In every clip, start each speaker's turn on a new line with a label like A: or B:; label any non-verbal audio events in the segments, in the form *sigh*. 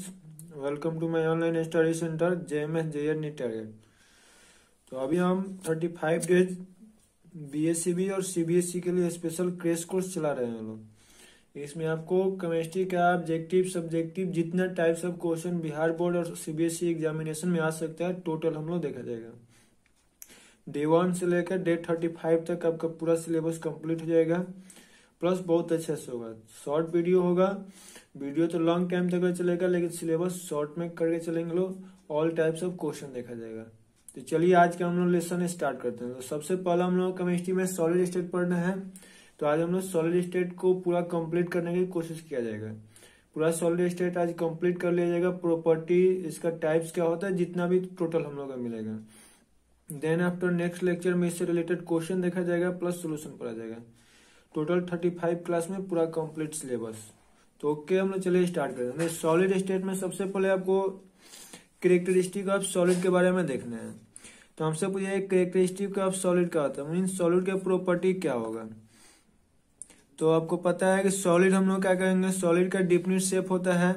A: welcome to my online study centre J M S J तो अभी हम 35 days BSCB और सीबीएसई e के लिए स्पेशल क्रेश कोर्स चला रहे हैं लोग इसमें आपको केमिस्ट्री का ऑब्जेक्टिव सब्जेक्टिव जितना टाइप सब क्वेश्चन बिहार बोर्ड और सीबीएसई एग्जामिनेशन e में आ सकता है टोटल हम लोग देखा जाएगा डे वन से लेकर डे थर्टी फाइव तक आपका पूरा सिलेबस कम्प्लीट हो जाएगा प्लस बहुत अच्छे से होगा शॉर्ट वीडियो होगा वीडियो तो लॉन्ग टाइम तक चलेगा लेकिन सिलेबस शॉर्ट में करके चलेंगे लोग ऑल टाइप्स ऑफ क्वेश्चन देखा जाएगा तो चलिए आज का हम लोग लेसन स्टार्ट करते हैं तो सबसे पहला हम लोग केमिस्ट्री में सॉलिड स्टेट पढ़ना है तो आज हम लोग सॉलिड स्टेट को पूरा कंप्लीट करने की कोशिश किया जाएगा पूरा सॉलिड स्टेट आज कंप्लीट कर लिया जाएगा प्रॉपर्टी इसका टाइप्स क्या होता है जितना भी टोटल हम लोग का मिलेगा देन आफ्टर नेक्स्ट लेक्चर में इससे रिलेटेड क्वेश्चन देखा जाएगा प्लस सोल्यूशन पढ़ा जाएगा टोटल थर्टी फाइव क्लास में पूरा कम्प्लीट सिलेबस तो ओके हम लोग चलिए स्टार्ट करते हैं सॉलिड स्टेट में सबसे पहले आपको करेक्टरिस्टिक ऑफ सॉलिड के बारे में देखना है तो हमसे पूछा है करेक्टरिस्टिक ऑफ सॉलिड क्या होता है मीन सॉलिड के प्रॉपर्टी क्या होगा तो आपको पता है कि सॉलिड हम लोग क्या करेंगे सॉलिड का डिफिनिट शेप होता है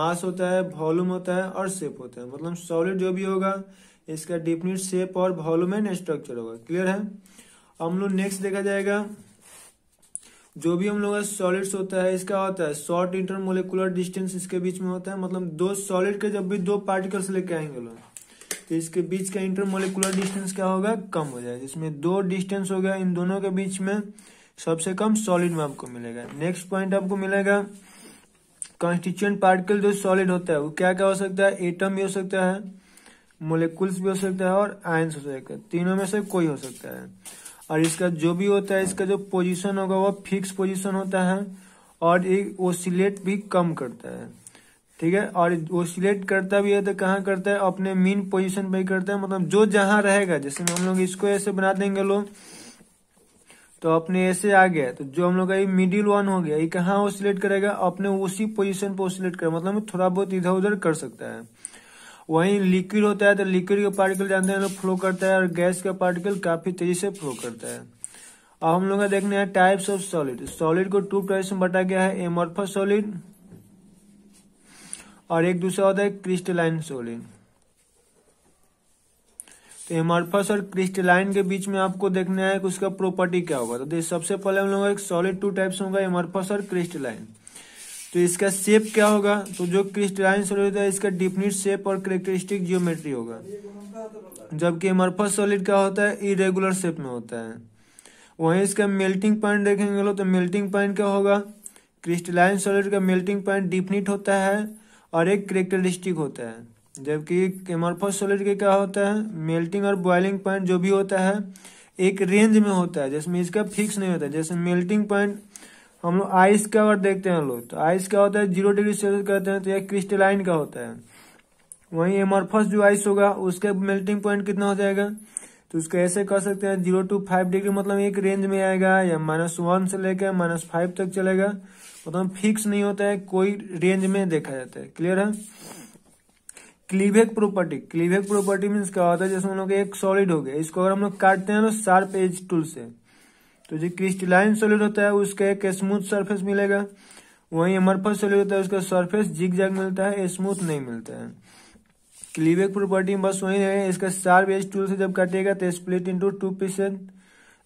A: मास होता है वॉल्यूम होता है और शेप होता है मतलब सॉलिड जो भी होगा इसका डिफिनिट शेप और वॉल्यूम एंड स्ट्रक्चर होगा क्लियर है हम लोग नेक्स्ट देखा जाएगा जो भी हम लोग का सॉलिड्स होता है इसका होता है शॉर्ट इंटरमोलिकुलर डिस्टेंस इसके बीच में होता है मतलब दो सॉलिड के जब भी दो पार्टिकल्स लेके आएंगे लोग तो इसके बीच का इंटरमोलिकुलर डिस्टेंस क्या होगा कम हो जाएगा इसमें दो डिस्टेंस हो गया इन दोनों के बीच में सबसे कम सॉलिड में आपको मिलेगा नेक्स्ट पॉइंट आपको मिलेगा कॉन्स्टिट्यूंट पार्टिकल जो सॉलिड होता है वो क्या क्या हो सकता है एटम भी हो सकता है मोलिकुल्स भी हो सकता है और आयंस हो सकता है तीनों में से कोई हो सकता है और इसका जो भी होता है इसका जो पोजीशन होगा वह फिक्स पोजीशन होता है और ये ओसिलेट भी कम करता है ठीक है और ओसिलेट करता भी है तो कहाँ करता है अपने मीन पोजीशन पे करता है मतलब जो जहां रहेगा जैसे हम लोग इसको ऐसे बना देंगे लोग तो अपने ऐसे आ गया तो जो हम लोग का ये मिडिल वन हो गया ये कहाँ ओसिलेट करेगा अपने उसी पोजीशन पर ओसिलेट करेगा मतलब थोड़ा बहुत इधर उधर कर सकता है वहीं लिक्विड होता है तो लिक्विड के पार्टिकल जानते हैं फ्लो तो करता है और गैस का पार्टिकल काफी तेजी से फ्लो करता है अब हम लोग देखने हैं टाइप्स ऑफ सॉलिड सॉलिड को टू टाइप्स में बांटा गया है एमोर्फस सॉलिड और एक दूसरा होता है क्रिस्टलाइन सॉलिड तो एमोर्फस और क्रिस्टलाइन के बीच में आपको देखना है कि उसका प्रॉपर्टी क्या होगा तो सबसे पहले हम लोग सॉलिड टू टाइप्स होगा एमोर्फस और क्रिस्टलाइन तो इसका शेप क्या होगा तो जो क्रिस्टलाइन सॉलिड है इसका डिफिनिट शेप और करेक्टरिस्टिक जियोमेट्री होगा जबकि एमरफस सॉलिड क्या होता है इरेगुलर शेप में होता है वहीं इसका मेल्टिंग पॉइंट देखेंगे लोग तो मेल्टिंग पॉइंट क्या होगा क्रिस्टलाइन सॉलिड का मेल्टिंग पॉइंट डिफिनिट होता है और एक करेक्टरिस्टिक होता है जबकि एमरफस सॉलिड के क्या होता है मेल्टिंग और बॉइलिंग पॉइंट जो भी होता है एक रेंज में होता है जिसमें इसका फिक्स नहीं होता जैसे मेल्टिंग पॉइंट हम लोग आइस का अगर देखते हैं लोग तो आइस क्या होता है जीरो डिग्री सेल्सियस कहते हैं तो यह क्रिस्टलाइन का होता है वहीं एमरफस जो आइस होगा उसका मेल्टिंग पॉइंट कितना हो जाएगा तो उसको ऐसे कर सकते हैं जीरो टू फाइव डिग्री मतलब एक रेंज में आएगा या माइनस वन से लेकर माइनस फाइव तक चलेगा मतलब फिक्स नहीं होता है कोई रेंज में देखा जाता है क्लियर है cleavage property cleavage property means क्या होता है जैसे हम लोग एक सॉलिड हो गया इसको अगर हम लोग काटते हैं तो शार्प एज टूल से तो जो क्रिस्टलाइन सॉलिड होता है उसका एक स्मूथ सरफेस मिलेगा वही अमरफस सॉलिड होता है उसका सरफेस जिग जैग मिलता है स्मूथ नहीं मिलता है क्लीवेज प्रॉपर्टी बस वही है इसका शार्प एज टूल से जब काटेगा तो split into two pieces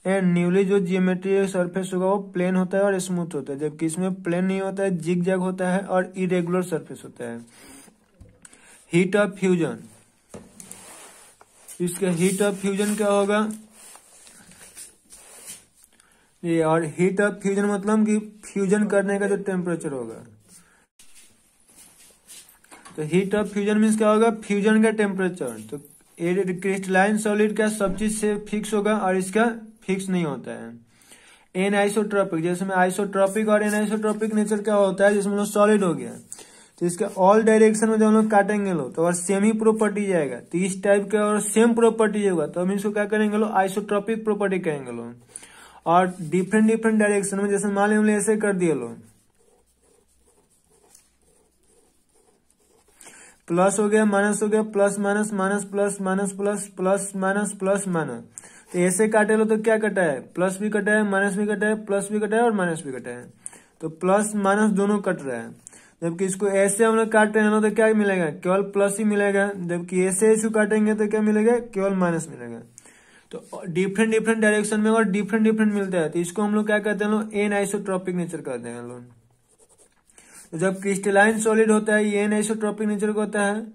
A: and newly जो जियोमेट्री सरफेस होगा वो प्लेन होता है और स्मूथ होता है जबकि इसमें प्लेन नहीं होता है जिग जैग होता है और इरेगुलर सरफेस होता है हीट ऑफ फ्यूजन इसका हीट ऑफ फ्यूजन क्या होगा ये और हीट ऑफ फ्यूजन मतलब कि फ्यूजन करने का जो टेम्परेचर होगा तो हीट ऑफ फ्यूजन मीन्स क्या होगा फ्यूजन का टेम्परेचर तो क्रिस्टलाइन सॉलिड का सब चीज से फिक्स होगा और इसका फिक्स नहीं होता है एन आइसोट्रॉपिक जैसे में आइसोट्रॉपिक और एन आइसोट्रॉपिक नेचर क्या होता है जिसमें सॉलिड हो गया तो इसका ऑल डायरेक्शन में जब हम लोग काटेंगे लो तो और सेम ही प्रॉपर्टी जाएगा तो इस टाइप का और सेम प्रॉपर्टी होगा तो हम इसको क्या करेंगे लो आइसोट्रॉपिक प्रॉपर्टी कहेंगे लोग और डिफरेंट डिफरेंट डायरेक्शन में जैसे मान लिया ऐसे कर दिए लो प्लस हो गया माइनस हो गया plus minus minus plus minus plus plus minus plus minus तो ऐसे काटे लो तो क्या कटा है प्लस भी कटा है माइनस भी कटा है प्लस भी कटा है और माइनस भी कटा है तो प्लस माइनस दोनों कट रहे हैं जबकि इसको ऐसे हम लोग काट रहे हैं तो क्या मिलेगा केवल प्लस ही मिलेगा जबकि ऐसे ऐसे काटेंगे तो क्या मिलेगा केवल माइनस मिलेगा तो डिफरेंट डिफरेंट डायरेक्शन में और डिफरेंट डिफरेंट मिलता है तो इसको हम लोग क्या कहते हैं एन आइसोट्रॉपिक नेचर कहते हैं लोन तो जब क्रिस्टलाइन सॉलिड होता है ये एन आइसोट्रॉपिक नेचर का होता है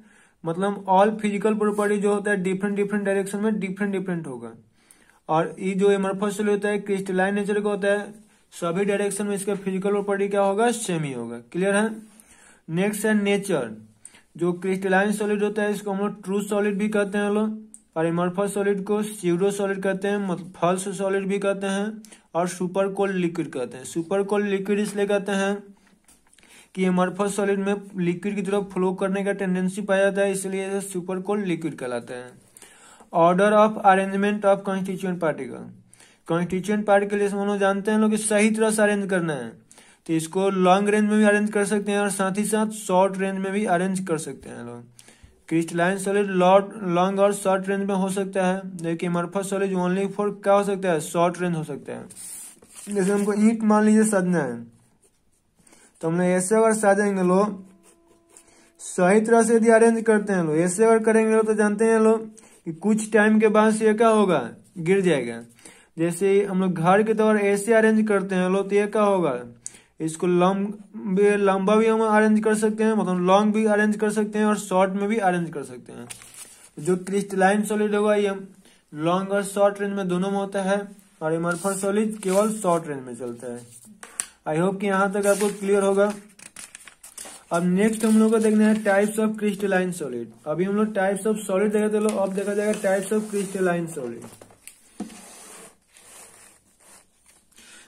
A: मतलब ऑल फिजिकल प्रॉपर्टी जो होता है डिफरेंट डिफरेंट डायरेक्शन में डिफरेंट डिफरेंट होगा और ये जो एमरफोस होता है क्रिस्टलाइन नेचर का होता है सभी डायरेक्शन में इसका फिजिकल प्रॉपर्टी क्या होगा सेम ही होगा क्लियर है नेक्स्ट है नेचर जो क्रिस्टलाइन सॉलिड होता है इसको हम लोग ट्रू सॉलिड भी कहते हैं लोग और इमरफस सॉलिड को सीरो सॉलिड कहते हैं मतलब फल्स सॉलिड भी कहते हैं और सुपर कोल्ड लिक्विड कहते हैं सुपर कोल्ड लिक्विड इसलिए कहते हैं कि इमरफस सॉलिड में लिक्विड की तरफ फ्लो करने का टेंडेंसी पाया जाता है इसलिए सुपर कोल्ड लिक्विड कहलाते हैं order of arrangement of constituent particle constituent particle इसमें हम जानते हैं लोग सही तरह से अरेंज करना है तो इसको लॉन्ग रेंज में भी अरेंज कर सकते हैं और साथ ही साथ शॉर्ट रेंज में भी अरेंज कर सकते हैं लोग क्रिस्टलाइन सॉलिड लॉन्ग और शॉर्ट रेंज में हो सकता है जबकि मर्फस सॉलिड ओनली फॉर क्या हो सकता है शॉर्ट रेंज हो सकता है जैसे हमको ईट मान लीजिए साधना है तो हमने ऐसे अगर साधेंगे लोग सही तरह से यदि अरेंज करते हैं लोग ऐसे अगर करेंगे लो तो जानते हैं लोग कि कुछ टाइम के बाद से क्या होगा गिर जाएगा जैसे हम लोग घर के तौर ऐसे अरेंज करते हैं लोग तो ये क्या होगा इसको लॉन्ग भी लंबा भी हम अरेंज कर सकते हैं मतलब लॉन्ग भी अरेंज कर सकते हैं और शॉर्ट में भी अरेंज कर सकते हैं जो क्रिस्टलाइन सॉलिड होगा ये लॉन्ग और शॉर्ट रेंज में दोनों में होता है और इमरफन सॉलिड केवल शॉर्ट रेंज में चलता है आई होप कि यहाँ तक आपको क्लियर होगा अब नेक्स्ट हम लोग को देखना है टाइप्स ऑफ क्रिस्टलाइन सॉलिड अभी हम लोग टाइप्स ऑफ सॉलिड देखा चलो अब देखा जाएगा टाइप्स ऑफ क्रिस्टलाइन सॉलिड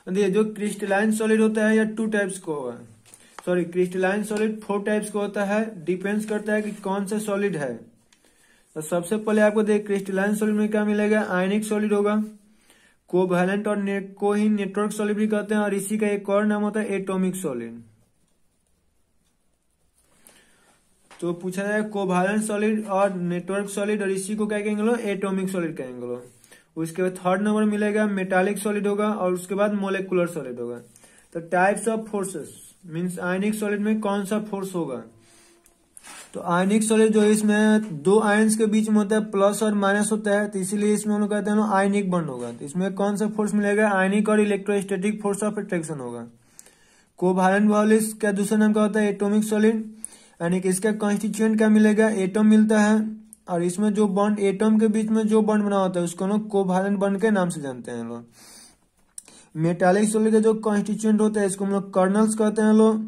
A: देखिए जो क्रिस्टलाइन सॉलिड होता है या टू टाइप्स को sorry crystalline solid four types का होता है डिपेंड्स करता है कि कौन सा सॉलिड है तो सबसे पहले आपको देखिए क्रिस्टलाइन सॉलिड में क्या मिलेगा आयनिक सॉलिड होगा कोवेलेंट और ने, को ही नेटवर्क सॉलिड भी कहते हैं और इसी का एक और नाम होता है एटोमिक सॉलिड तो पूछा जाएगा कोवालेंट सॉलिड और नेटवर्क सॉलिड और इसी को क्या कहेंगे एटोमिक सॉलिड कहेंगे उसके बाद थर्ड नंबर मिलेगा मेटालिक सॉलिड होगा और उसके बाद मोलिकुलर सॉलिड होगा तो types of forces means ionic solid में कौन सा फोर्स होगा तो आयनिक सॉलिड जो इसमें दो आयन्स के बीच में होता है प्लस और माइनस होता है तो इसीलिए इसमें उन्होंने कहते हैं आयनिक बंड होगा तो इसमें कौन सा फोर्स मिलेगा आयनिक और इलेक्ट्रोस्टेटिक फोर्स ऑफ अट्रैक्शन होगा कोवालेंट वॉलिस का दूसरा नाम क्या होता है एटोमिक सॉलिड यानी कि इसका कॉन्स्टिट्यूएंट क्या मिलेगा एटम मिलता है और इसमें जो बॉन्ड एटम के बीच में जो बॉन्ड बना होता है उसको लोग कोवालेंट बॉन्ड के नाम से जानते हैं लोग मेटालिक सोलिड के जो कॉन्स्टिट्यूंट होते हैं इसको हम लोग कर्नल्स कहते हैं लोग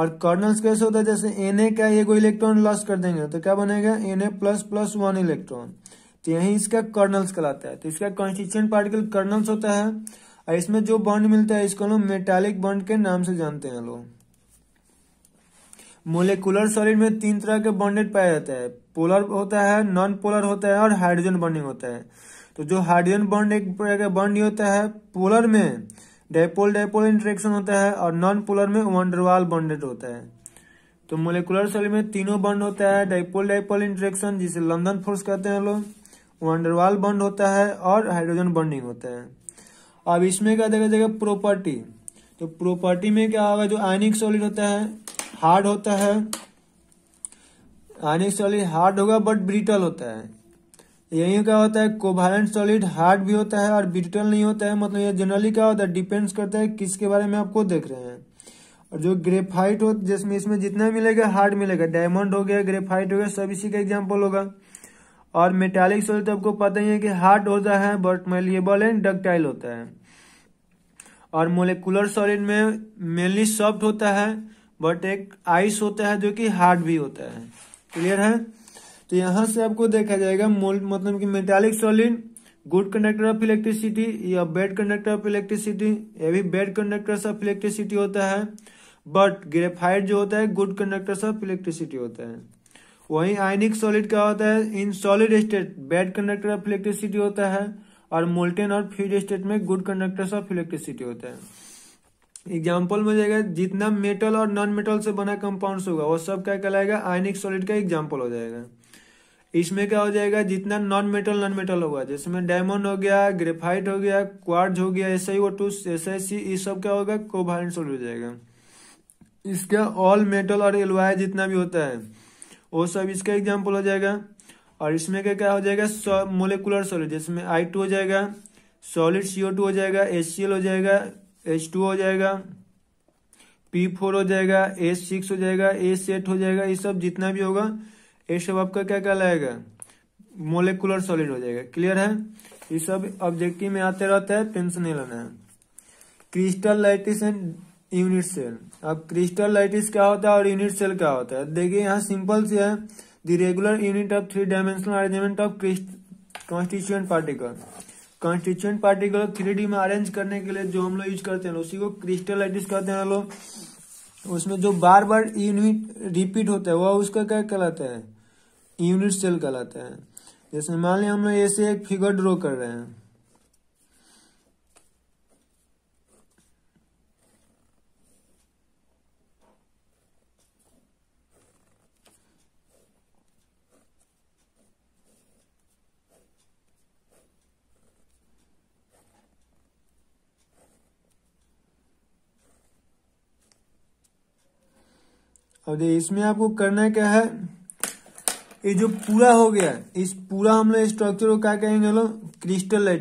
A: और कर्नल्स कैसे होता है जैसे एन ए का एगो इलेक्ट्रॉन लॉस कर देंगे तो क्या बनेगा N A plus plus one electron तो यही इसका कर्नल्स कहलाता है तो इसका कॉन्स्टिट्यूंट पार्टिकल कर्नल्स होता है और इसमें जो बॉन्ड मिलता है इसको लोग मेटालिक बॉन्ड के नाम से जानते हैं लोग मोलिकुलर सॉलिड में तीन तरह के बॉन्डेड पाया जाता है पोलर होता है नॉन पोलर होता है और हाइड्रोजन बॉन्डिंग होता है तो जो हाइड्रोजन बॉन्ड एक तरह का बॉन्ड होता है पोलर में डायपोल डायपोल इंट्रेक्शन होता है और नॉन पोलर में वंडरवाल बॉन्डेड होता है तो मोलिकुलर सॉलिड में तीनों बॉन्ड होता है डायपोल डायपोल इंट्रेक्शन जिसे लंदन फोर्स कहते हैं लोग वंडरवाल बॉन्ड होता है और हाइड्रोजन बॉन्डिंग होता है अब इसमें क्या देखा जाएगा प्रॉपर्टी तो प्रॉपर्टी में क्या होगा जो आयनिक सॉलिड होता है हार्ड होता है आयनिक सॉलिड हार्ड होगा बट ब्रिटल होता है यही क्या होता है कोवालेंट सॉलिड हार्ड भी होता है और ब्रिटल नहीं होता है मतलब ये जनरली क्या होता है डिपेंड्स करता है किसके बारे में आपको देख रहे हैं और जो ग्रेफाइट हो जिसमें इसमें जितना मिलेगा हार्ड मिलेगा डायमंड हो गया ग्रेफाइट हो गया सब इसी का एग्जाम्पल होगा और मेटालिक सॉलिड तो आपको पता ही है कि हार्ड होता है बट मेलिएबल एंड डक्टाइल होता है और मोलिकुलर सॉलिड में मेनली सॉफ्ट होता है बट एक आइस होता है जो कि हार्ड भी होता है क्लियर है तो यहाँ से आपको देखा जाएगा मोल मतलब कि metallic solid good conductor of electricity या बेड कंडक्टर ऑफ इलेक्ट्रिसिटी ये भी बेड कंडक्टर ऑफ इलेक्ट्रिसिटी होता है बट ग्रेफाइट जो होता है गुड कंडक्टर ऑफ इलेक्ट्रिसिटी होता है वही आयनिक सॉलिड क्या होता है in solid state bad conductor of electricity होता है और मोल्टेन और फ्यूज स्टेट में गुड कंडक्टर्स ऑफ इलेक्ट्रिसिटी होता है एग्जाम्पल में जाएगा जितना मेटल और नॉन मेटल से बना कंपाउंड होगा वो सब क्या कहलाएगा आयनिक सॉलिड का एग्जाम्पल हो जाएगा इसमें क्या हो जाएगा जितना नॉन मेटल नॉन मेटल होगा जैसे डायमंड हो गया ग्रेफाइट हो गया क्वार्ज हो गया S I O two S I C ये सब क्या होगा कोवालेंट सॉलिड हो जाएगा इसका ऑल मेटल और एलवाई जितना भी होता है वो सब इसका एग्जाम्पल हो जाएगा और इसमें क्या क्या हो जाएगा मोलिकुलर सॉलिड जिसमें आई टू हो जाएगा सॉलिड सीओ टू हो जाएगा एच सी एल हो जाएगा एच टू हो जाएगा पी फोर हो जाएगा एच सिक्स हो जाएगा एच एट हो जाएगा ये सब जितना भी होगा ये सब आपका क्या कहलाएगा मोलिकुलर सॉलिड हो जाएगा क्लियर है ये सब ऑब्जेक्टिव में आते रहता है टेंशन नहीं लेना है crystal lattice and unit cell अब क्रिस्टल लाइटिस क्या होता है और यूनिट सेल क्या होता है देखिए यहाँ सिंपल से है the regular unit of three dimensional arrangement of constituent particle constituent particle को थ्री में अरेंज करने के लिए जो हम लोग यूज करते हैं उसी को क्रिस्टलाइटिस करते हैं लोग उसमें जो बार बार यूनिट रिपीट होता है वह उसका क्या कहलाते हैं यूनिट सेल कहलाते हैं जैसे मान लिया हम लोग ऐसे एक फिगर ड्रॉ कर रहे हैं अब देखिए इसमें आपको करना क्या है ये जो पूरा हो गया इस पूरा हम लोग स्ट्रक्चर को क्या कहेंगे लोग क्रिस्टल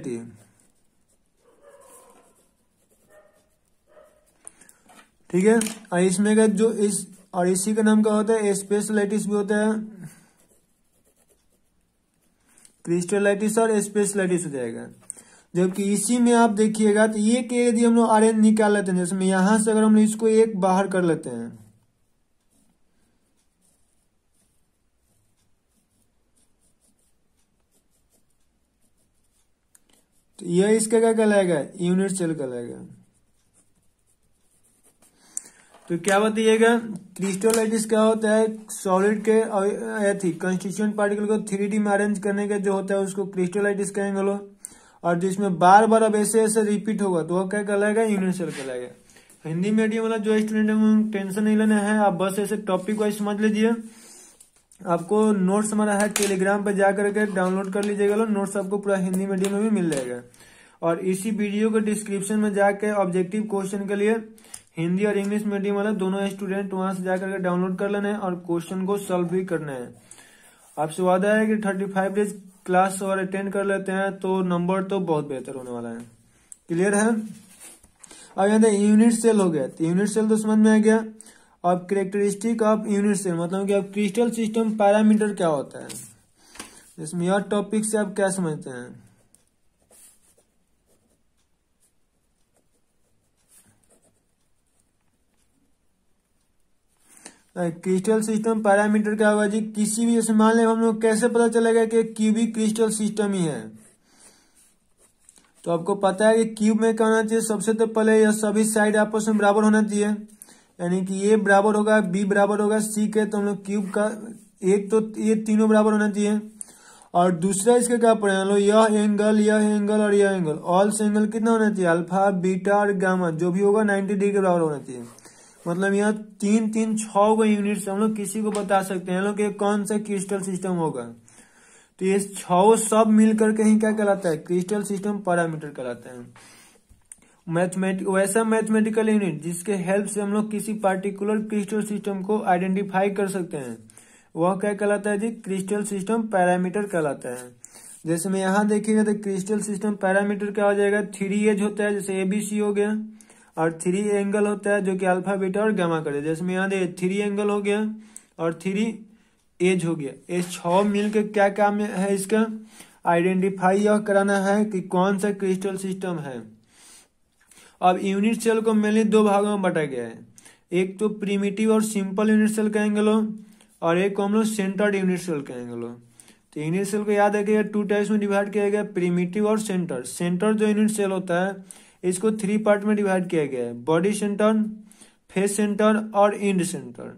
A: ठीक है और इसमें का जो इस और इसी का नाम क्या होता है स्पेस लाइटिस भी होता है क्रिस्टल लाइटिस और स्पेस लाइटिस हो जाएगा जबकि इसी में आप देखिएगा तो ये के यदि हम लोग अरेंज निकाल लेते हैं जैसे यहां से अगर हम लोग इसको एक बाहर कर लेते हैं तो यह इसका क्या कहलाएगा यूनिट सेल कहलाएगा तो क्या बताइएगा क्रिस्टोलाइटिस क्या होता है सॉलिड के कंस्टिट्यूंट पार्टिकल को थ्री डी में अरेंज करने का जो होता है उसको क्रिस्टोलाइटिस कहेंगे लोग और जिसमें बार बार अब ऐसे ऐसे रिपीट होगा तो वह क्या कहलाएगा यूनिट सेल कहलाएगा हिंदी मीडियम वाला जो स्टूडेंट है टेंशन नहीं लेना है आप बस ऐसे टॉपिक वाइज समझ लीजिए आपको नोट्स हमारा है टेलीग्राम पर जाकर के डाउनलोड कर लीजिएगा नोट्स आपको पूरा हिंदी मीडियम में भी मिल जाएगा और इसी वीडियो के डिस्क्रिप्शन में जाकर ऑब्जेक्टिव क्वेश्चन के लिए हिंदी और इंग्लिश मीडियम वाला दोनों स्टूडेंट वहां से जाकर के डाउनलोड कर लेना है और क्वेश्चन को सॉल्व भी करना है आपसे वादा है कि थर्टी फाइव डेज क्लास और अटेंड कर लेते हैं तो नंबर तो बहुत बेहतर होने वाला है क्लियर है अब यहाँ यूनिट तो सेल हो गया तो यूनिट सेल तो समझ में आ गया of characteristic of unit cell मतलब कि अब क्रिस्टल सिस्टम पैरामीटर क्या होता है इसमें यह टॉपिक से आप क्या समझते हैं क्रिस्टल सिस्टम पैरामीटर क्या होगा जी किसी भी जैसे मान लें हम लोग कैसे पता चलेगा कि क्यूबिक क्रिस्टल सिस्टम ही है तो आपको पता है कि क्यूब में क्या होना चाहिए सबसे तो पहले यह सभी साइड आपस में बराबर होना चाहिए यानी कि ए बराबर होगा बी बराबर होगा सी के तो हम लोग क्यूब का एक तो ये तीनों बराबर होना चाहिए और दूसरा इसका क्या पढ़े लो यह एंगल यह एंगल और यह एंगल ऑल से एंगल कितना होना चाहिए अल्फा बीटा और गामा जो भी होगा नाइन्टी डिग्री के बराबर होना चाहिए मतलब यह तीन तीन छ गो यूनिट हम लोग किसी को बता सकते हैं लोग कौन सा क्रिस्टल सिस्टम होगा तो ये छो सब मिल करके ही क्या कहलाता है क्रिस्टल सिस्टम पैरामीटर कहलाता है मैथमेटिक वैसा मैथमेटिकल यूनिट जिसके हेल्प से हम लोग किसी पार्टिकुलर क्रिस्टल सिस्टम को आइडेंटिफाई कर सकते हैं वह क्या कहलाता है जी क्रिस्टल सिस्टम पैरामीटर कहलाता है जैसे मैं यहाँ देखिएगा तो क्रिस्टल सिस्टम पैरामीटर क्या हो जाएगा थ्री एज होता है जैसे एबीसी हो गया और थ्री एंगल होता है जो कि अल्फा बीटा और गामा करे जैसे मैं यहाँ देखिए थ्री एंगल हो गया और थ्री एज हो गया ये छ मिल के क्या काम है इसका आइडेंटिफाई यह कराना है कि कौन सा क्रिस्टल सिस्टम है अब यूनिट सेल को मेनली दो भागों में बांटा गया है एक तो प्रीमिटिव और सिंपल यूनिट सेल कहेंगे लोग और एक को हम लोग सेंटर्ड यूनिट सेल कहेंगे लोग तो यूनिट सेल को याद रखिएगा टू टाइप्स में डिवाइड किया गया प्रीमिटिव और सेंटर सेंटर जो यूनिट सेल होता है इसको थ्री पार्ट में डिवाइड किया गया है बॉडी सेंटर फेस सेंटर और इंड सेंटर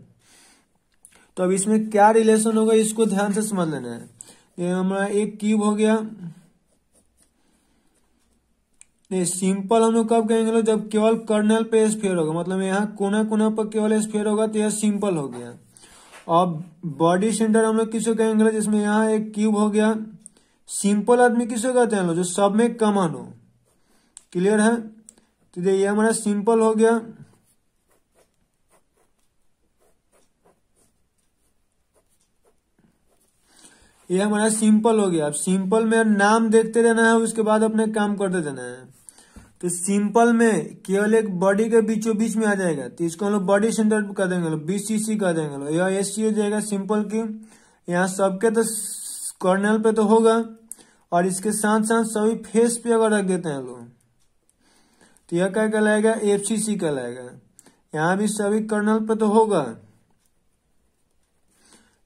A: तो अब इसमें क्या रिलेशन होगा इसको ध्यान से समझ लेना है हमारा एक क्यूब हो गया नहीं सिंपल हम लोग कब कहेंगे लो जब केवल कर्नल पे स्फेयर होगा मतलब यहाँ कोना कोना पर केवल स्फेयर होगा तो यह सिंपल हो गया अब बॉडी सेंटर हम लोग किसको कहेंगे जिसमें यहाँ एक क्यूब हो गया सिंपल आदमी किसको कहते हैं जो सब में कमन हो क्लियर है तो देखिए हमारा सिंपल हो गया ये हमारा सिंपल हो गया अब सिंपल में नाम देखते रहना है उसके बाद अपने काम करते जाना है तो सिंपल में केवल एक बॉडी के बीचों बीच में आ जाएगा तो इसको हम लोग बॉडी सेंटर कर देंगे बी सी सी कह देंगे यह एस सी हो जाएगा सिंपल की यहाँ सबके तो कर्नल पे तो होगा और इसके साथ साथ सभी फेस पे अगर रख देते हैं लोग तो यह क्या कहलाएगा एफ सी सी कहलाएगा यहाँ भी सभी कर्नल पे तो होगा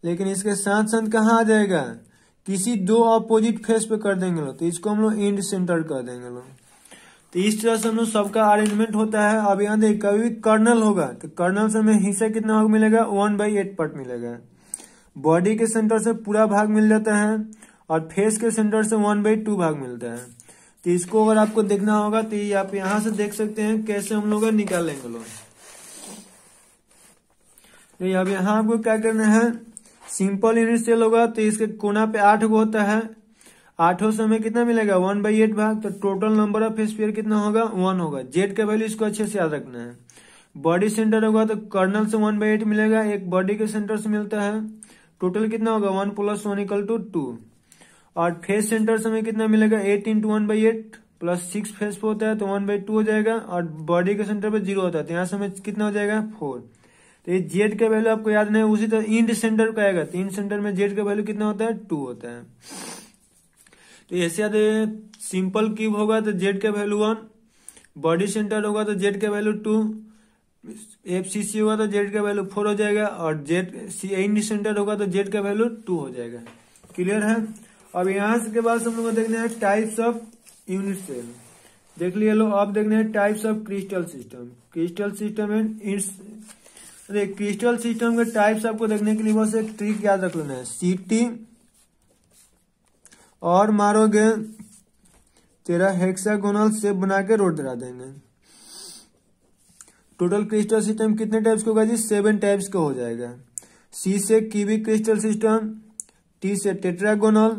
A: लेकिन इसके साथ साथ कहा आ जाएगा किसी दो अपोजिट फेस पे कर देंगे लोग तो इसको हम लोग इंड सेंटर कर देंगे लोग तो इस तरह से हम लोग सबका अरेंजमेंट होता है अब यहाँ देख कभी भी कर्नल होगा तो कर्नल से हमें हिस्सा कितना भाग मिलेगा वन बाई एट पार्ट मिलेगा बॉडी के सेंटर से पूरा भाग मिल जाता है और फेस के सेंटर से वन बाई टू भाग मिलता है तो इसको अगर आपको देखना होगा तो ये आप यहाँ से देख सकते हैं कैसे हम लोग निकालेंगे लोग तो अब यहाँ आपको क्या करना है सिंपल यूनिट सेल होगा तो इसके कोना पे आठ गो होता है आठों सौ में कितना मिलेगा वन बाई एट भाग तो टोटल नंबर ऑफ स्पेयर कितना होगा वन होगा जेड का वैल्यू इसको अच्छे से याद रखना है बॉडी सेंटर होगा तो कर्नल से वन बाई एट मिलेगा एक बॉडी के सेंटर से मिलता है टोटल कितना होगा one plus one equal to two और फेस सेंटर से हमें कितना मिलेगा eight into one by eight plus six face पे होता है तो वन बाई टू हो जाएगा और बॉडी के सेंटर पे जीरो होता है तो यहाँ से हमें कितना हो जाएगा फोर तो ये जेड का वैल्यू आपको याद नहीं उसी तरह इंड सेंटर का आएगा तो इंड सेंटर में जेड का वैल्यू कितना होता है टू होता है तो ऐसे आते सिंपल क्यूब होगा तो जेड का वैल्यू वन बॉडी सेंटर होगा तो जेड का value two F C C होगा तो जेड का वैल्यू फोर हो जाएगा और जेड सी एंड सेंटर होगा तो जेड का वैल्यू टू हो जाएगा क्लियर है अब से के बाद हम लोग देखने हैं टाइप्स ऑफ यूनिट सेल देख लिया लो अब देखने हैं types of crystal system crystal system and crystal system के टाइप्स आपको देखने के लिए बस एक ट्रिक याद रख लेना है सी टी और मारोगे तेरा हेक्सागोनल शेप बना के रोड दरा देंगे टोटल क्रिस्टल सिस्टम कितने टाइप्स का होगा जी सेवन टाइप्स का हो जाएगा सी से कीवी क्रिस्टल सिस्टम टी से टेट्रागोनल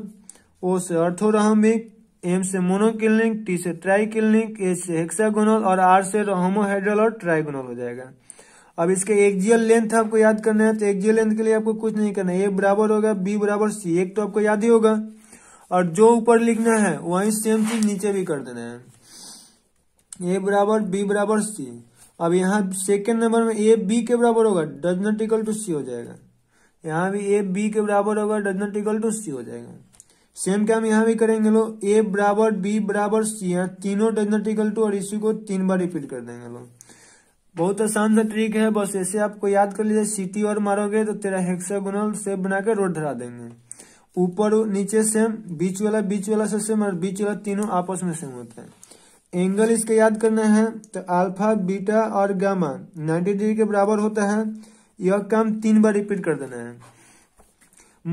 A: ओ से अर्थोरहमिक एम से मोनोकिलनिक टी से ट्राइकिलनिक ए से हेक्सागोनल और आर से रोमोहाइड्रल और ट्राइगोनल हो जाएगा अब इसके एक्जियल लेंथ आपको याद करना है तो एक्जियल लेंथ के लिए आपको कुछ नहीं करना है ए बराबर होगा बी बराबर सी एक तो आपको याद ही होगा और जो ऊपर लिखना है वही सेम चीज नीचे भी कर देना है ए बराबर बी बराबर सी अब यहाँ सेकेंड नंबर में ए बी के बराबर होगा does not equal to C हो जाएगा यहाँ भी ए बी के बराबर होगा does not equal to C हो जाएगा सेम क्या हम यहाँ भी करेंगे लोग ए बराबर बी बराबर सी यहाँ तीनों डज नॉट इक्वल टू और इसी को तीन बार रिपीट कर देंगे लोग बहुत आसान सा ट्रिक है बस ऐसे आपको याद कर लीजिए सिटी और मारोगे तो तेरा हेक्सागोनल सेप बना के रोड धरा देंगे ऊपर और नीचे सेम बीच वाला बीच वाला से सेम और बीच वाला तीनों आपस में सेम होता है एंगल इसका याद करना है तो अल्फा बीटा और गामा 90 डिग्री के बराबर होता है यह काम तीन बार रिपीट कर देना है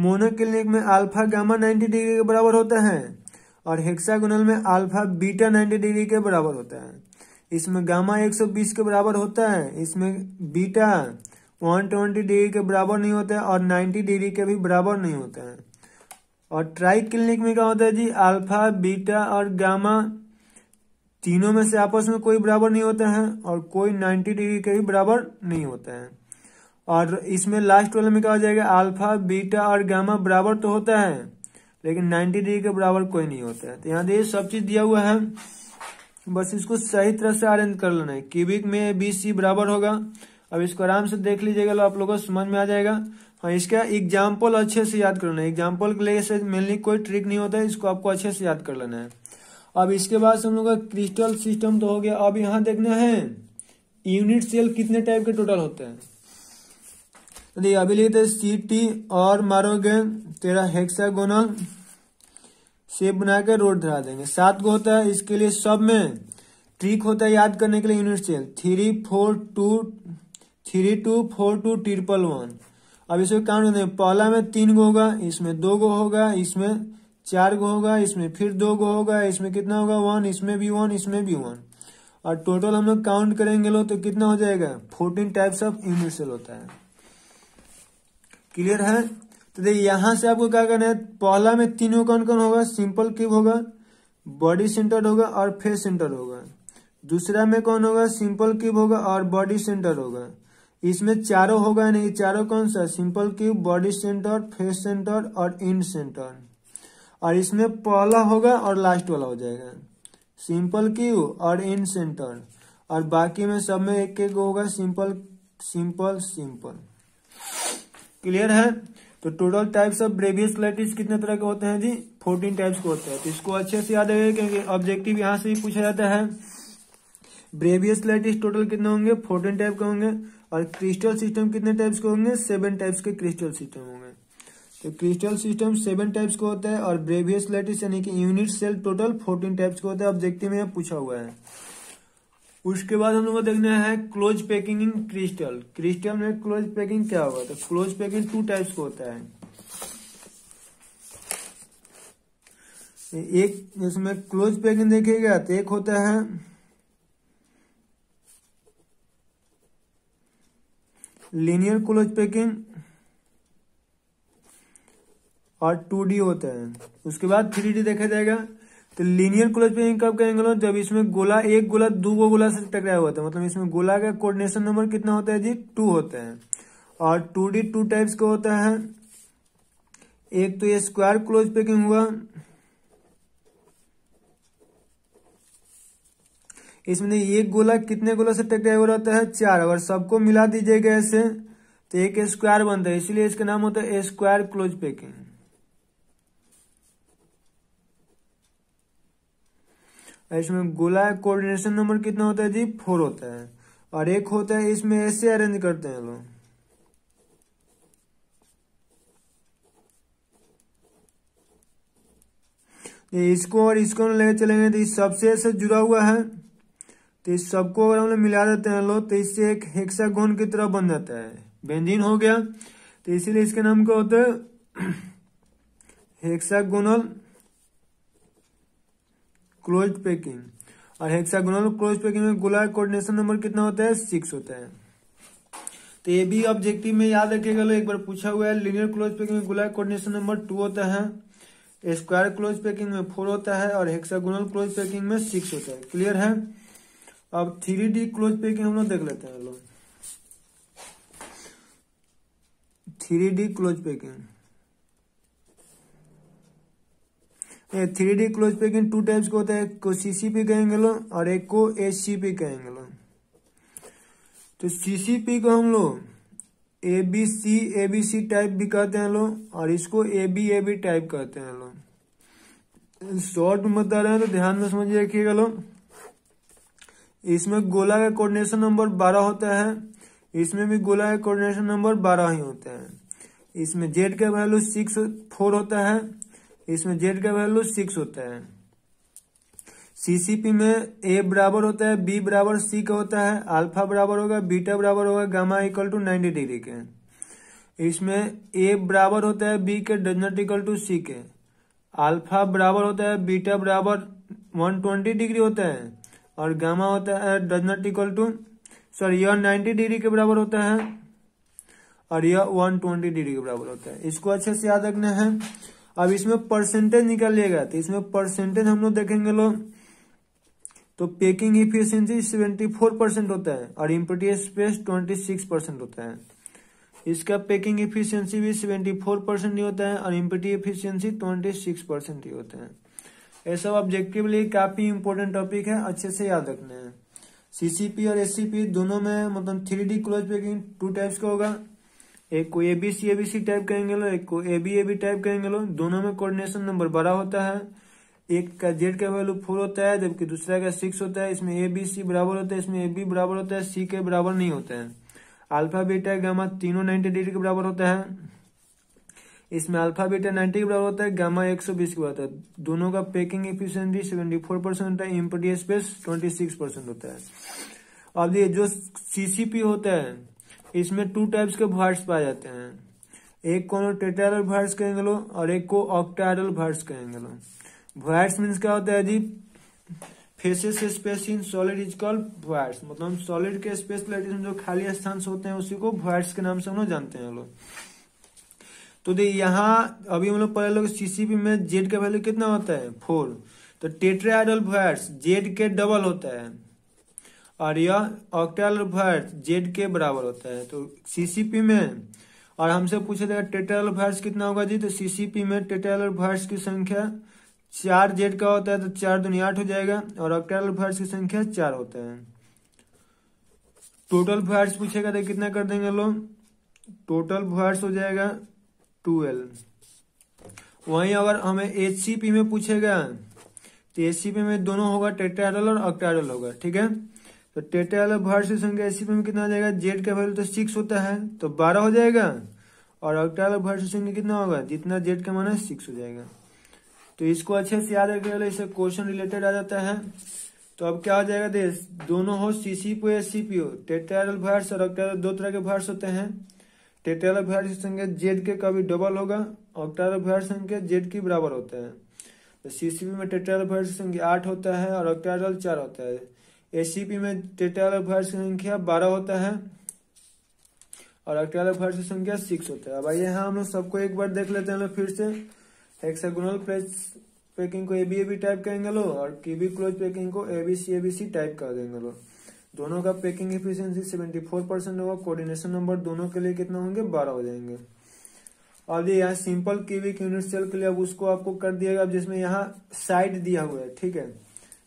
A: मोनोक्लिनिक में अल्फा गामा 90 डिग्री के बराबर होता है और हेक्सागोनल में अल्फा बीटा 90 डिग्री के बराबर होता है इसमें गामा 120 के बराबर होता है इसमें बीटा 120 डिग्री के बराबर नहीं होता है और 90 डिग्री के भी बराबर नहीं होता है और ट्राई क्लिनिक में क्या होता है जी अल्फा बीटा और गामा तीनों में से आपस में कोई बराबर नहीं होता है और कोई 90 डिग्री के भी बराबर नहीं होता है और इसमें लास्ट वाले में क्या हो जाएगा अल्फा बीटा और गामा बराबर तो होता है लेकिन 90 डिग्री के बराबर कोई नहीं होता है तो यहाँ देखिए सब चीज दिया हुआ है बस इसको सही तरह से अरेंज कर लेना है क्यूबिक में बी सी बराबर होगा अब इसको आराम से देख लीजिएगा आप लोगों को समझ में आ जाएगा हाँ इसका एग्जाम्पल अच्छे से याद करना है एग्जाम्पल के लिए से कोई ट्रिक नहीं होता है इसको आपको अच्छे से याद कर लेना है अब इसके बाद हम लोग का क्रिस्टल सिस्टम तो हो गया अब यहाँ देखना है यूनिट सेल कितने टाइप के टोटल होते हैं तो अभी लिखते सी टी और मारोगे तेरा हेक्सागोनल शेप बना के रोड धरा देंगे सात गो होता है इसके लिए सब में ट्रिक होता है याद करने के लिए unit cell three four two three two four two triple one अब इसमें काउंट करते हैं पहला में तीन गो होगा इसमें दो गो होगा इसमें चार गो होगा इसमें फिर दो गो होगा इसमें कितना होगा वन इसमें भी वन इसमें भी वन और टोटल हम लोग काउंट करेंगे लो तो कितना हो जाएगा fourteen types of unit cell होता है क्लियर है तो देखिए यहां से आपको क्या करना है पहला में तीनों कौन कौन होगा सिंपल क्यूब होगा बॉडी सेंटर होगा और फेस सेंटर होगा दूसरा में कौन होगा सिंपल क्यूब होगा और बॉडी सेंटर होगा इसमें चारों होगा नहीं चारों कौन सा simple cube body centre face centre और इंड सेंटर और इसमें पहला होगा और लास्ट वाला हो जाएगा सिंपल क्यू और इंड सेंटर और बाकी में सब में एक एक होगा सिंपल सिंपल सिंपल क्लियर है तो total types of Bravais lattice कितने तरह के होते हैं जी फोर्टीन टाइप्स के होते हैं तो इसको अच्छे से याद रखिए क्योंकि ऑब्जेक्टिव यहाँ से भी पूछा जाता है ब्रेवियस लेटिस टोटल कितने होंगे फोर्टीन टाइप के होंगे और क्रिस्टल सिस्टम कितने टाइप्स के होंगे सेवन टाइप्स के क्रिस्टल सिस्टम होंगे तो क्रिस्टल सिस्टम सेवन टाइप्स का होता है और ब्रेवियस लेटिस यानी कि unit cell total fourteen types का होता है ऑब्जेक्टिव में पूछा हुआ है उसके बाद हम लोग को देखना है close packing in crystal crystal में क्लोज पैकिंग क्या होगा तो क्लोज पैकिंग टू टाइप्स का होता है एक इसमें क्लोज पैकिंग देखिएगा तो एक होता है लीनियर क्लोज पैकिंग और टू डी होता है उसके बाद थ्री डी देखा जाएगा तो लीनियर क्लोज पैकिंग कब कहेंगे लोग जब इसमें गोला एक गोला दो गो गोला से टकराया हुआ है मतलब इसमें गोला का कोऑर्डिनेशन नंबर कितना होता है जी टू होता है और टू डी टू टाइप्स का होता है एक तो ये स्क्वायर क्लोज पैकिंग हुआ इसमें एक गोला कितने गोला से टकराया हुआ रहता है चार अगर सबको मिला दीजिए गैस तो एक स्क्वायर बनता है इसलिए इसका नाम होता है स्क्वायर क्लोज पैकिंग इसमें गोला कोऑर्डिनेशन नंबर कितना होता है जी फोर होता है और एक होता है इसमें ऐसे अरेंज करते हैं लोग इसको और इसको लेकर चलेंगे तो इस सबसे ऐसे जुड़ा हुआ है तो इस सबको अगर हम लोग मिला देते हैं लोग तो इससे एक हेक्सागोन की तरह बन जाता है बेंजीन हो गया तो इसीलिए इसका नाम क्या होता है हेक्सागोनल क्लोज पैकिंग और हेक्सागोनल क्लोज पैकिंग में गुलाय कोऑर्डिनेशन नंबर कितना होता है सिक्स होता है तो ये भी ऑब्जेक्टिव में याद रखेगा लो एक बार पूछा हुआ है लिनियर क्लोज पैकिंग में गुलाय कोऑर्डिनेशन नंबर टू होता है स्क्वायर क्लोज पैकिंग में फोर होता है और हेक्सागोनल क्लोज पैकिंग में सिक्स होता है क्लियर है अब थ्री डी क्लोज पे के हम लोग देख लेते हैं लोग three D close packing three D close packing two types का होता है एक को सीसीपी कहेंगे लोग और एक को एस कहेंगे लो तो सीसीपी को हम लोग A B C A B C type भी कहते हैं लोग और इसको A B A B type कहते हैं लोग शॉर्ट में बता रहे हैं तो ध्यान में समझिए रखिएगा लोग इसमें गोला का कोऑर्डिनेशन नंबर बारह होता है इसमें भी गोला का कोऑर्डिनेशन नंबर बारह ही होते है इसमें जेड का वैल्यू सिक्स फोर होता है इसमें जेड का वैल्यू सिक्स होता है सीसीपी में ए बराबर होता है बी बराबर सी का होता है अल्फा बराबर होगा बीटा बराबर होगा gamma equal to ninety degree के इसमें ए बराबर होता है बी के does not equal to C के अल्फा बराबर होता है बीटा बराबर वन ट्वेंटी डिग्री होता है और गामा होता है does not equal to sorry यह 90 डिग्री के बराबर होता है और यह 120 डिग्री के बराबर होता है इसको अच्छे से याद रखना है अब इसमें परसेंटेज निकाल लिएगा तो इसमें परसेंटेज हम लोग देखेंगे लोग तो पेकिंग इफिशियंसी 74 परसेंट होता है और इम्पोर्टी स्पेस 26 परसेंट होता है इसका पेकिंग इफिशियंसी भी 74 परसेंट ही होता है और इम्पोर्टी इफिशियंसी 26 परसेंट ही होता है ये सब ऑब्जेक्टिवली काफी इंपोर्टेंट टॉपिक है अच्छे से याद रखने हैं सीसीपी और एससीपी दोनों में मतलब three D close packing two types का होगा एक को एबीसी एबीसी टाइप कहेंगे लो एक को एबी एबी टाइप कहेंगे लो दोनों में कोऑर्डिनेशन नंबर बड़ा होता है एक का जेड का वैल्यू फोर होता है जबकि दूसरा का सिक्स होता है इसमें ए बी सी बराबर होता है इसमें ए बी बराबर होता है सी के बराबर नहीं होता है अल्फा बीटा गामा तीनों नाइन्टी डिग्री के बराबर होता है इसमें अल्फा बीटा 90 के बराबर होता है गामा एक सौ बीस के बराबर होता है दोनों का packing efficient seventy four percent होता है empty space twenty six percent होता है अब ये जो सीसीपी होता है इसमें टू टाइप्स के भार्स पाए जाते हैं एक को टेटारल भार्स कहेंगे लो और एक को ऑक्टारल भार्स कहेंगे लो भार्स मीन्स क्या होता है जी faces space in solid is called voids मतलब सॉलिड के स्पेस लेटिस जो खाली स्थान होते हैं उसी को भार्स के नाम से हम लोग जानते हैं लोग तो देखिए यहाँ अभी हम लोग पहले लोग सीसीपी में जेड का वैल्यू कितना होता है फोर तो टेट्राइडल वर्ड्स जेड के डबल होता है और यह ऑक्टाइल वर्ड्स जेड के बराबर होता है तो सीसीपी में और हमसे पूछे जाएगा टेट्राइडल वर्ड्स कितना होगा जी तो सीसीपी में टेट्राइडल वर्ड्स की संख्या चार जेड का होता है तो चार दुनिया आठ हो जाएगा और ऑक्टाइडल वर्ड्स की संख्या चार होता है टोटल वर्ड्स पूछेगा तो कितना कर देंगे लोग टोटल वर्ड्स हो जाएगा ट्वेल्व वहीं अगर हमें एच में पूछेगा तो एच में दोनों होगा टेट्राडल और अक्टाडल होगा ठीक है तो भर से संख्या एच में कितना हो जाएगा जेड का वैल्यू तो सिक्स होता है तो बारह हो जाएगा और भर से संख्या कितना होगा जितना जेड का माना सिक्स हो जाएगा तो इसको अच्छे से याद रखने वाले इससे क्वेश्चन रिलेटेड आ जाता है तो अब क्या हो जाएगा देश दोनों हो सीसीपी एस सीपीओ टेट्राडल और अक्टाडल दो तरह के भर्स होते हैं टेट्रालोफेयर संख्या जेड के कभी डबल होगा ऑक्टालोफेयर संख्या जेड के बराबर होता है तो सीसीपी में टेट्रालोफेयर संख्या आठ होता है और ऑक्टाडल चार होता है एसीपी में टेट्रालोफेयर संख्या बारह होता है और अक्टालोफेयर की संख्या सिक्स होता है अब आइए हम लोग सबको एक बार देख लेते हैं फिर से हेक्सागोनल प्लेस पैकिंग को एबीएबी टाइप करेंगे लो और कीबी क्लोज पैकिंग को एबीसी एबीसी टाइप कर देंगे लो दोनों का पैकिंग एफिशिएंसी 74 परसेंट होगा कोऑर्डिनेशन नंबर दोनों के लिए कितना होंगे बारह हो जाएंगे और ये यहाँ सिंपल क्यूबिक यूनिट सेल के लिए अब उसको आपको कर दिया गया जिसमें यहाँ साइड दिया हुआ है ठीक है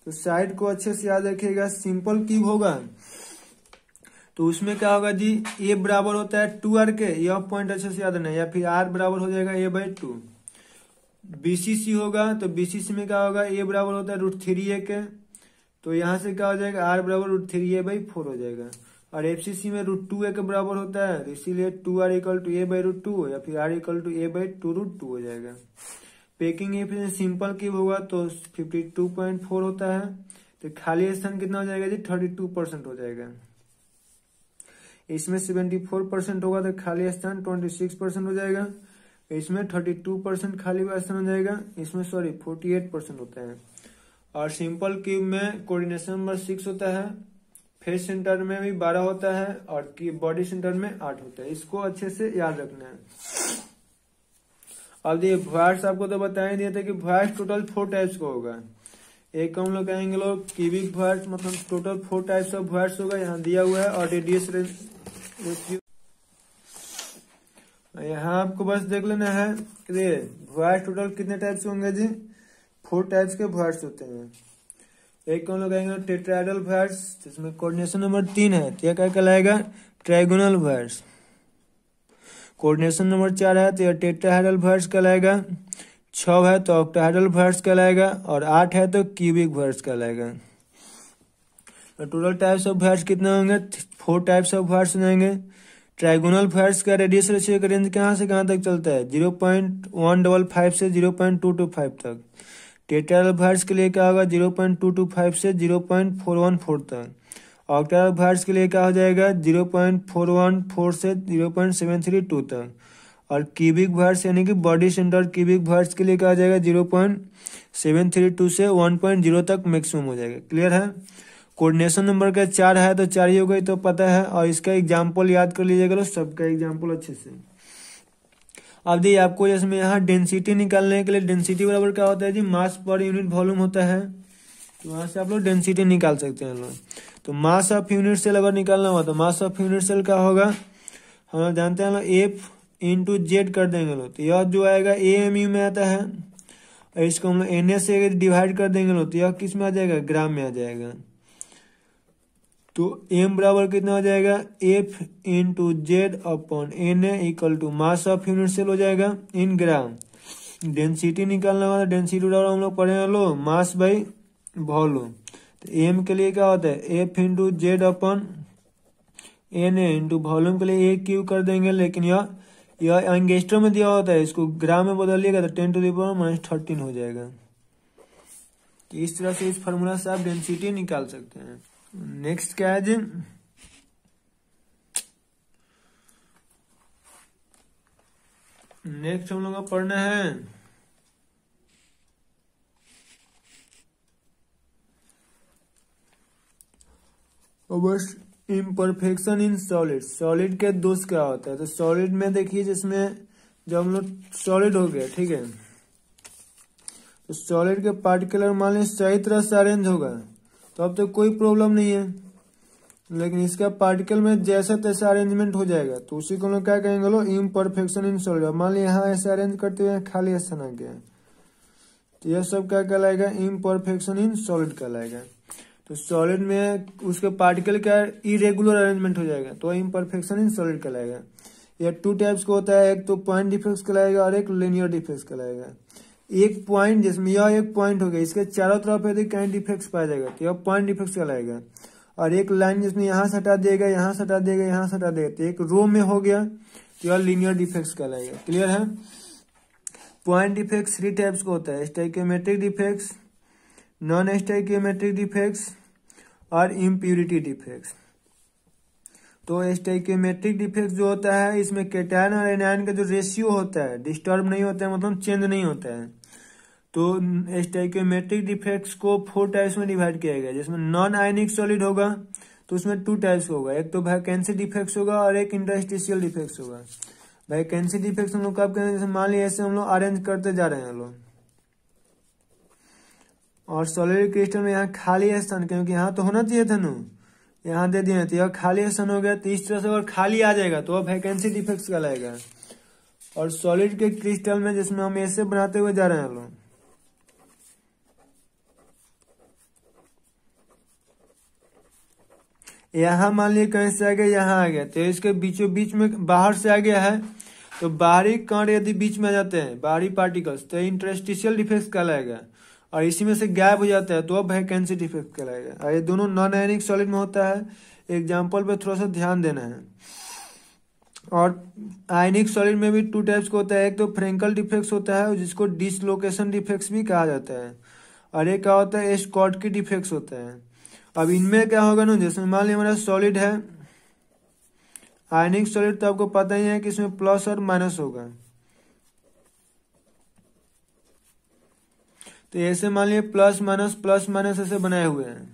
A: तो साइड को अच्छे से याद रखिएगा सिंपल क्यूब होगा तो उसमें क्या होगा जी ए बराबर होता है टू आर के यह पॉइंट अच्छे से याद नहीं या फिर आर बराबर हो जाएगा ए बाई टू बीसीसी होगा तो बीसीसी में क्या होगा ए बराबर होता है रूट थ्री ए के तो यहाँ से क्या हो जाएगा आर बराबर root three A by four हो जाएगा और सी में रूट टू ए के बराबर होता है तो इसीलिए two R equal to A by root two या फिर R equal to A by two root two हो जाएगा पेकिंग एफिशिएंसी सिंपल क्यूब होगा तो फिफ्टी टू पॉइंट फोर होता है तो खाली स्थान कितना हो जाएगा जी थर्टी टू परसेंट हो जाएगा इसमें सेवेंटी फोर परसेंट होगा तो खाली स्थान ट्वेंटी सिक्स परसेंट हो जाएगा इसमें थर्टी टू परसेंट खाली स्थान हो जाएगा इसमें सॉरी फोर्टी एट परसेंट होता है और सिंपल क्यूब में कोऑर्डिनेशन नंबर सिक्स होता है फेस सेंटर में भी बारह होता है और बॉडी सेंटर में आठ होता है इसको अच्छे से याद रखना है अब देखिए भ्वाट्स आपको तो बता ही दिया था कि भ्वाट्स टोटल फोर टाइप्स का होगा एक हम लोग कहेंगे लोग क्यूबिक भ्वाट्स मतलब total four types of voids होगा यहाँ दिया हुआ है और रेडियस यहाँ आपको बस देख लेना है कि टोटल कितने टाइप्स होंगे जी फोर टाइप्स के वर्ड्स होते हैं एक कौन लोग लगाएंगे टेट्राइडल वर्ड्स जिसमें कोऑर्डिनेशन नंबर तीन है तो यह क्या कहलाएगा ट्राइगोनल वर्ड्स कोऑर्डिनेशन नंबर चार है तो यह टेट्राहेडल वर्ड्स कहलाएगा छ है तो ऑक्टाहेडल वर्ड्स कहलाएगा और आठ है तो क्यूबिक वर्ड्स कहलाएगा तो टोटल टाइप्स ऑफ वर्ड्स कितने होंगे फोर टाइप्स ऑफ वर्ड्स होंगे ट्राइगोनल फैट्स का रेडियस रेशियो का रेंज कहाँ से कहाँ तक चलता है zero point one double five से zero point two two five तक टेट्रा अल्फाइड्स के लिए क्या होगा zero point two two five से zero point four one four तक ऑक्टा अल्फाइड्स के लिए क्या हो जाएगा zero point four one four से zero point seven three to तक और क्यूबिक भर्स यानी कि बॉडी सेंटर क्यूबिक भर्स के लिए क्या हो जाएगा zero point seven three two से वन पॉइंट जीरो तक मैक्सिमम हो जाएगा क्लियर है कोऑर्डिनेशन नंबर का चार है तो चार ही हो गई तो पता है और इसका एग्जाम्पल याद कर लीजिएगा सबका एग्जाम्पल अच्छे से अब देखिए आपको इसमें यहाँ डेंसिटी निकालने के लिए डेंसिटी बराबर क्या होता है जी मास पर यूनिट वॉल्यूम होता है तो वहाँ से आप लोग डेंसिटी निकाल सकते हैं लोग तो मास ऑफ यूनिट सेल अगर निकालना हुआ तो मास ऑफ यूनिट सेल क्या होगा हम लोग जानते हैं लोग एफ इंटू जेड कर देंगे लोग तो यह जो आएगा ए एम यू में आता है और इसको हम लोग एन एस से डिवाइड कर देंगे लोग तो यह किस में आ जाएगा ग्राम में आ जाएगा तो m बराबर कितना हो जाएगा f into Z upon N equal to mass of unit cell हो जाएगा इन ग्राम डेंसिटी निकालना वाला डेंसिटी बराबर हम लोग पढ़े लो मास बाई वॉल्यूम तो एम के लिए क्या होता है F into Z upon N A into volume के लिए ए क्यू कर देंगे लेकिन यह यह एंगेस्टर में दिया होता है इसको ग्राम में बदलिएगा तो ten to power minus thirteen हो जाएगा तो इस तरह से इस फॉर्मूला से आप डेंसिटी निकाल सकते हैं नेक्स्ट क्या है जी नेक्स्ट हम लोग पढ़ना है अवश्य इम्परफेक्शन इन सॉलिड सॉलिड के दोष क्या होता है तो सॉलिड में देखिए जिसमें जब हम लोग सॉलिड हो गया ठीक है तो सॉलिड के पार्टिकुलर मान लें सही तरह से अरेन्ज होगा तो अब तक तो कोई प्रॉब्लम नहीं है लेकिन इसका पार्टिकल में जैसा तैसा अरेंजमेंट हो जाएगा तो उसी को लोग क्या कहेंगे लो इम परफेक्शन इन सोल्डर मान ली यहाँ ऐसे अरेंज करते हुए खाली स्थान आ गया तो यह सब क्या कहलाएगा इम परफेक्शन इन सॉलिड कहलाएगा तो सॉलिड में उसके पार्टिकल का इरेगुलर अरेंजमेंट हो जाएगा तो इम परफेक्शन इन सॉलिड कहलाएगा यह टू टाइप्स का होता है एक तो पॉइंट डिफेक्ट कहलाएगा और एक लिनियर डिफेक्ट कहलाएगा एक पॉइंट जिसमें यह एक पॉइंट हो गया इसके चारों तरफ यदि करंट इफेक्ट पाया जाएगा तो यह पॉइंट इफेक्ट चलाएगा और एक लाइन जिसमें यहाँ से हटा देगा यहाँ से हटा देगा यहाँ से हटा देगा तो एक रो में हो गया तो यह लिनियर डिफेक्ट कहलाएगा क्लियर है पॉइंट डिफेक्ट थ्री टाइप्स का होता है stoichiometric defects non stoichiometric defects और इम्प्यूरिटी डिफेक्ट्स तो स्टाइक्योमेट्रिक डिफेक्ट जो होता है इसमें कैटायन और एनायन का जो रेशियो होता है डिस्टर्ब नहीं होता है मतलब चेंज नहीं होता है तो स्टैक्योमेट्रिक डिफेक्ट्स को फोर टाइप्स में डिवाइड किया गया जिसमें नॉन आयनिक सॉलिड होगा तो उसमें टू टाइप्स होगा एक तो वैकेंसी डिफेक्ट्स होगा और एक इंडस्ट्रिशियल डिफेक्ट्स होगा वैकेंसी डिफेक्ट्स हम लोग कब करेंगे जैसे मान लिया ऐसे हम लोग अरेंज करते जा रहे हैं लोग और सॉलिड क्रिस्टल में यहाँ खाली स्थान क्योंकि यहाँ तो होना चाहिए था नु यहाँ दे दिए थे और खाली स्थान हो गया तो इस तरह से अगर खाली आ जाएगा तो वह वैकेंसी डिफेक्ट्स कहलाएगा और सॉलिड के क्रिस्टल में जिसमें हम ऐसे बनाते हुए जा रहे हैं लोग यहाँ मान लिया कहीं से आ गया यहाँ आ गया तो इसके बीचों बीच में बाहर से आ गया है तो बाहरी कण यदि बीच में आ जाते हैं बाहरी पार्टिकल्स तो इंटरेस्टिशियल डिफेक्ट कहलाएगा और इसी में से गैप हो जाता है तो अब वैकेंसी डिफेक्ट कहलाएगा और ये दोनों नॉन आयनिक सॉलिड में होता है एग्जाम्पल पे थोड़ा सा ध्यान देना है और आयनिक सॉलिड में भी टू टाइप्स का होता है एक तो फ्रेंकल डिफेक्ट होता है जिसको डिसलोकेशन डिफेक्ट्स भी कहा जाता है और एक क्या होता है स्कॉट की डिफेक्ट होता है अब इनमें क्या होगा ना जैसे मान लिया हमारा सॉलिड है आयनिक सॉलिड तो आपको पता ही है कि इसमें प्लस और माइनस होगा तो ऐसे मान लिया प्लस माइनस प्लस माइनस ऐसे बनाए हुए हैं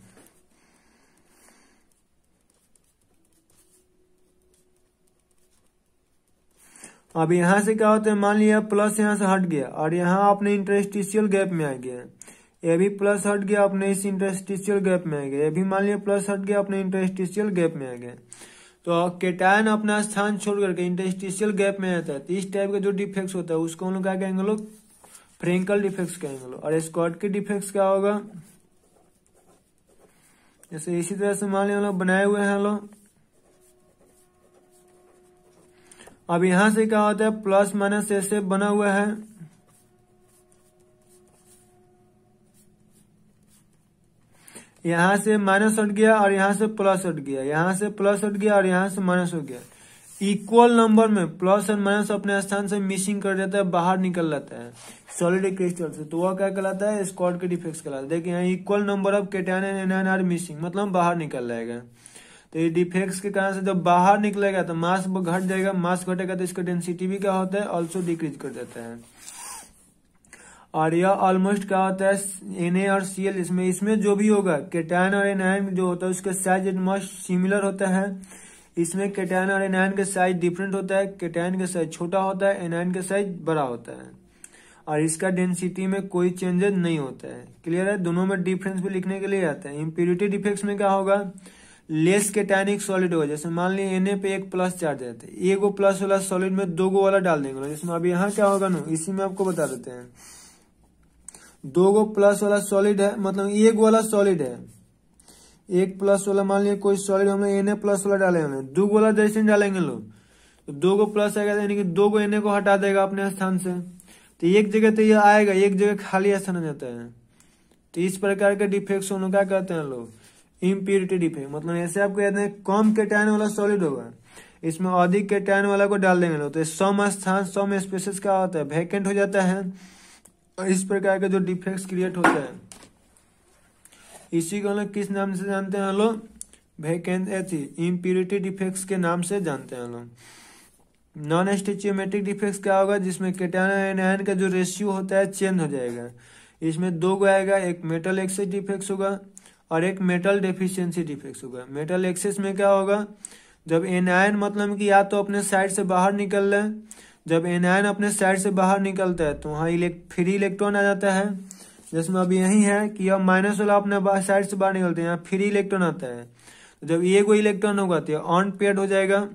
A: अब यहां से क्या होता है मान लिया प्लस यहां से हट गया और यहां आपने इंटरेस्टिशियल गैप में आ गया ये भी प्लस हट गया अपने इस इंटरस्टिशियल गैप में आ गया ये भी मान लिया प्लस हट गया अपने इंटरस्टिशियल गैप में आ गया तो केटायन अपना स्थान छोड़ करके इंटरस्टिशियल गैप में आता है तो इस टाइप का जो डिफेक्ट होता है उसको हम लोग क्या कहेंगे लोग फ्रेंकल डिफेक्ट कहेंगे लोग और स्कॉट के डिफेक्ट क्या होगा जैसे इसी तरह से मान लिया लोग बनाए हुए हैं लोग अब यहां से क्या होता है प्लस माइनस ऐसे बना हुआ है यहाँ से माइनस उठ गया और यहाँ से प्लस उठ गया यहाँ से प्लस उठ गया और यहाँ से माइनस हो गया इक्वल नंबर में प्लस और माइनस अपने स्थान से मिसिंग कर जाता है बाहर निकल जाता है सॉलिड क्रिस्टल से तो वह क्या कहलाता है स्कॉट के डिफेक्ट कहलाता है देखिए यहाँ equal number of cation and एन आर मिसिंग मतलब बाहर निकल जाएगा तो ये डिफेक्ट के कारण से जब बाहर निकलेगा तो मास घट जाएगा मास घटेगा तो इसका डेंसिटी भी क्या होता है ऑल्सो डिक्रीज कर देता है और यह ऑलमोस्ट क्या होता है एन और सी इसमें इसमें जो भी होगा केटायन और एन जो होता है उसका साइज एटमोस्ट सिमिलर होता है इसमें केटायन और एन का साइज डिफरेंट होता है केटायन का साइज छोटा होता है एन का साइज बड़ा होता है और इसका डेंसिटी में कोई चेंजेस नहीं होता है क्लियर है दोनों में डिफरेंस भी लिखने के लिए आता है इम्प्योरिटी डिफेक्ट में क्या होगा लेस केटानिक सॉलिड होगा जैसे मान ली एन पे एक प्लस चार्ज रहता है एक प्लस वाला सॉलिड में दो गो वाला डाल देंगे जिसमें अब यहाँ क्या होगा ना इसी में आपको बता देते हैं दो गो प्लस वाला सॉलिड है मतलब एक वाला सॉलिड है एक प्लस वाला मान लिया कोई सॉलिड हमने एन ए प्लस वाला डाले हमें दो वाला जैसे डालेंगे लोग तो दो गो प्लस आएगा यानी कि दो गो एन को हटा देगा अपने स्थान से तो एक जगह तो ये आएगा एक जगह खाली स्थान जाता है तो इस प्रकार के डिफेक्ट उन्होंने क्या कहते हैं लोग इम्प्योरिटी डिफेक्ट मतलब ऐसे आपको कहते हैं कम कैटायन वाला सॉलिड होगा इसमें अधिक कैटायन वाला को डाल देंगे लोग तो सम स्थान सम स्पेसिस क्या होता है वैकेंट हो जाता है इस प्रकार के जो डिफेक्ट क्रिएट होते हैं इसी को लोग किस नाम से जानते हैं लोग इम्प्यूरिटी डिफेक्ट्स के नाम से जानते हैं लोग नॉन स्टेचियोमेट्रिक डिफेक्ट्स क्या होगा जिसमें केटान एंड का जो रेशियो होता है चेंज हो जाएगा इसमें दो गो आएगा एक मेटल एक्सेस डिफेक्ट्स होगा और एक मेटल डेफिशिएंसी डिफेक्ट्स होगा मेटल एक्सेस में क्या होगा जब एनायन मतलब कि या तो अपने साइड से बाहर निकल रहे हैं जब एनायन अपने साइड से बाहर निकलता है तो वहाँ इलेक्ट फ्री इलेक्ट्रॉन आ जाता है जिसमें अब यही है कि अब माइनस वाला अपने साइड से बाहर निकलते हैं यहाँ फ्री इलेक्ट्रॉन आता है तो जब ये कोई इलेक्ट्रॉन होगा तो ऑन पेड हो जाएगा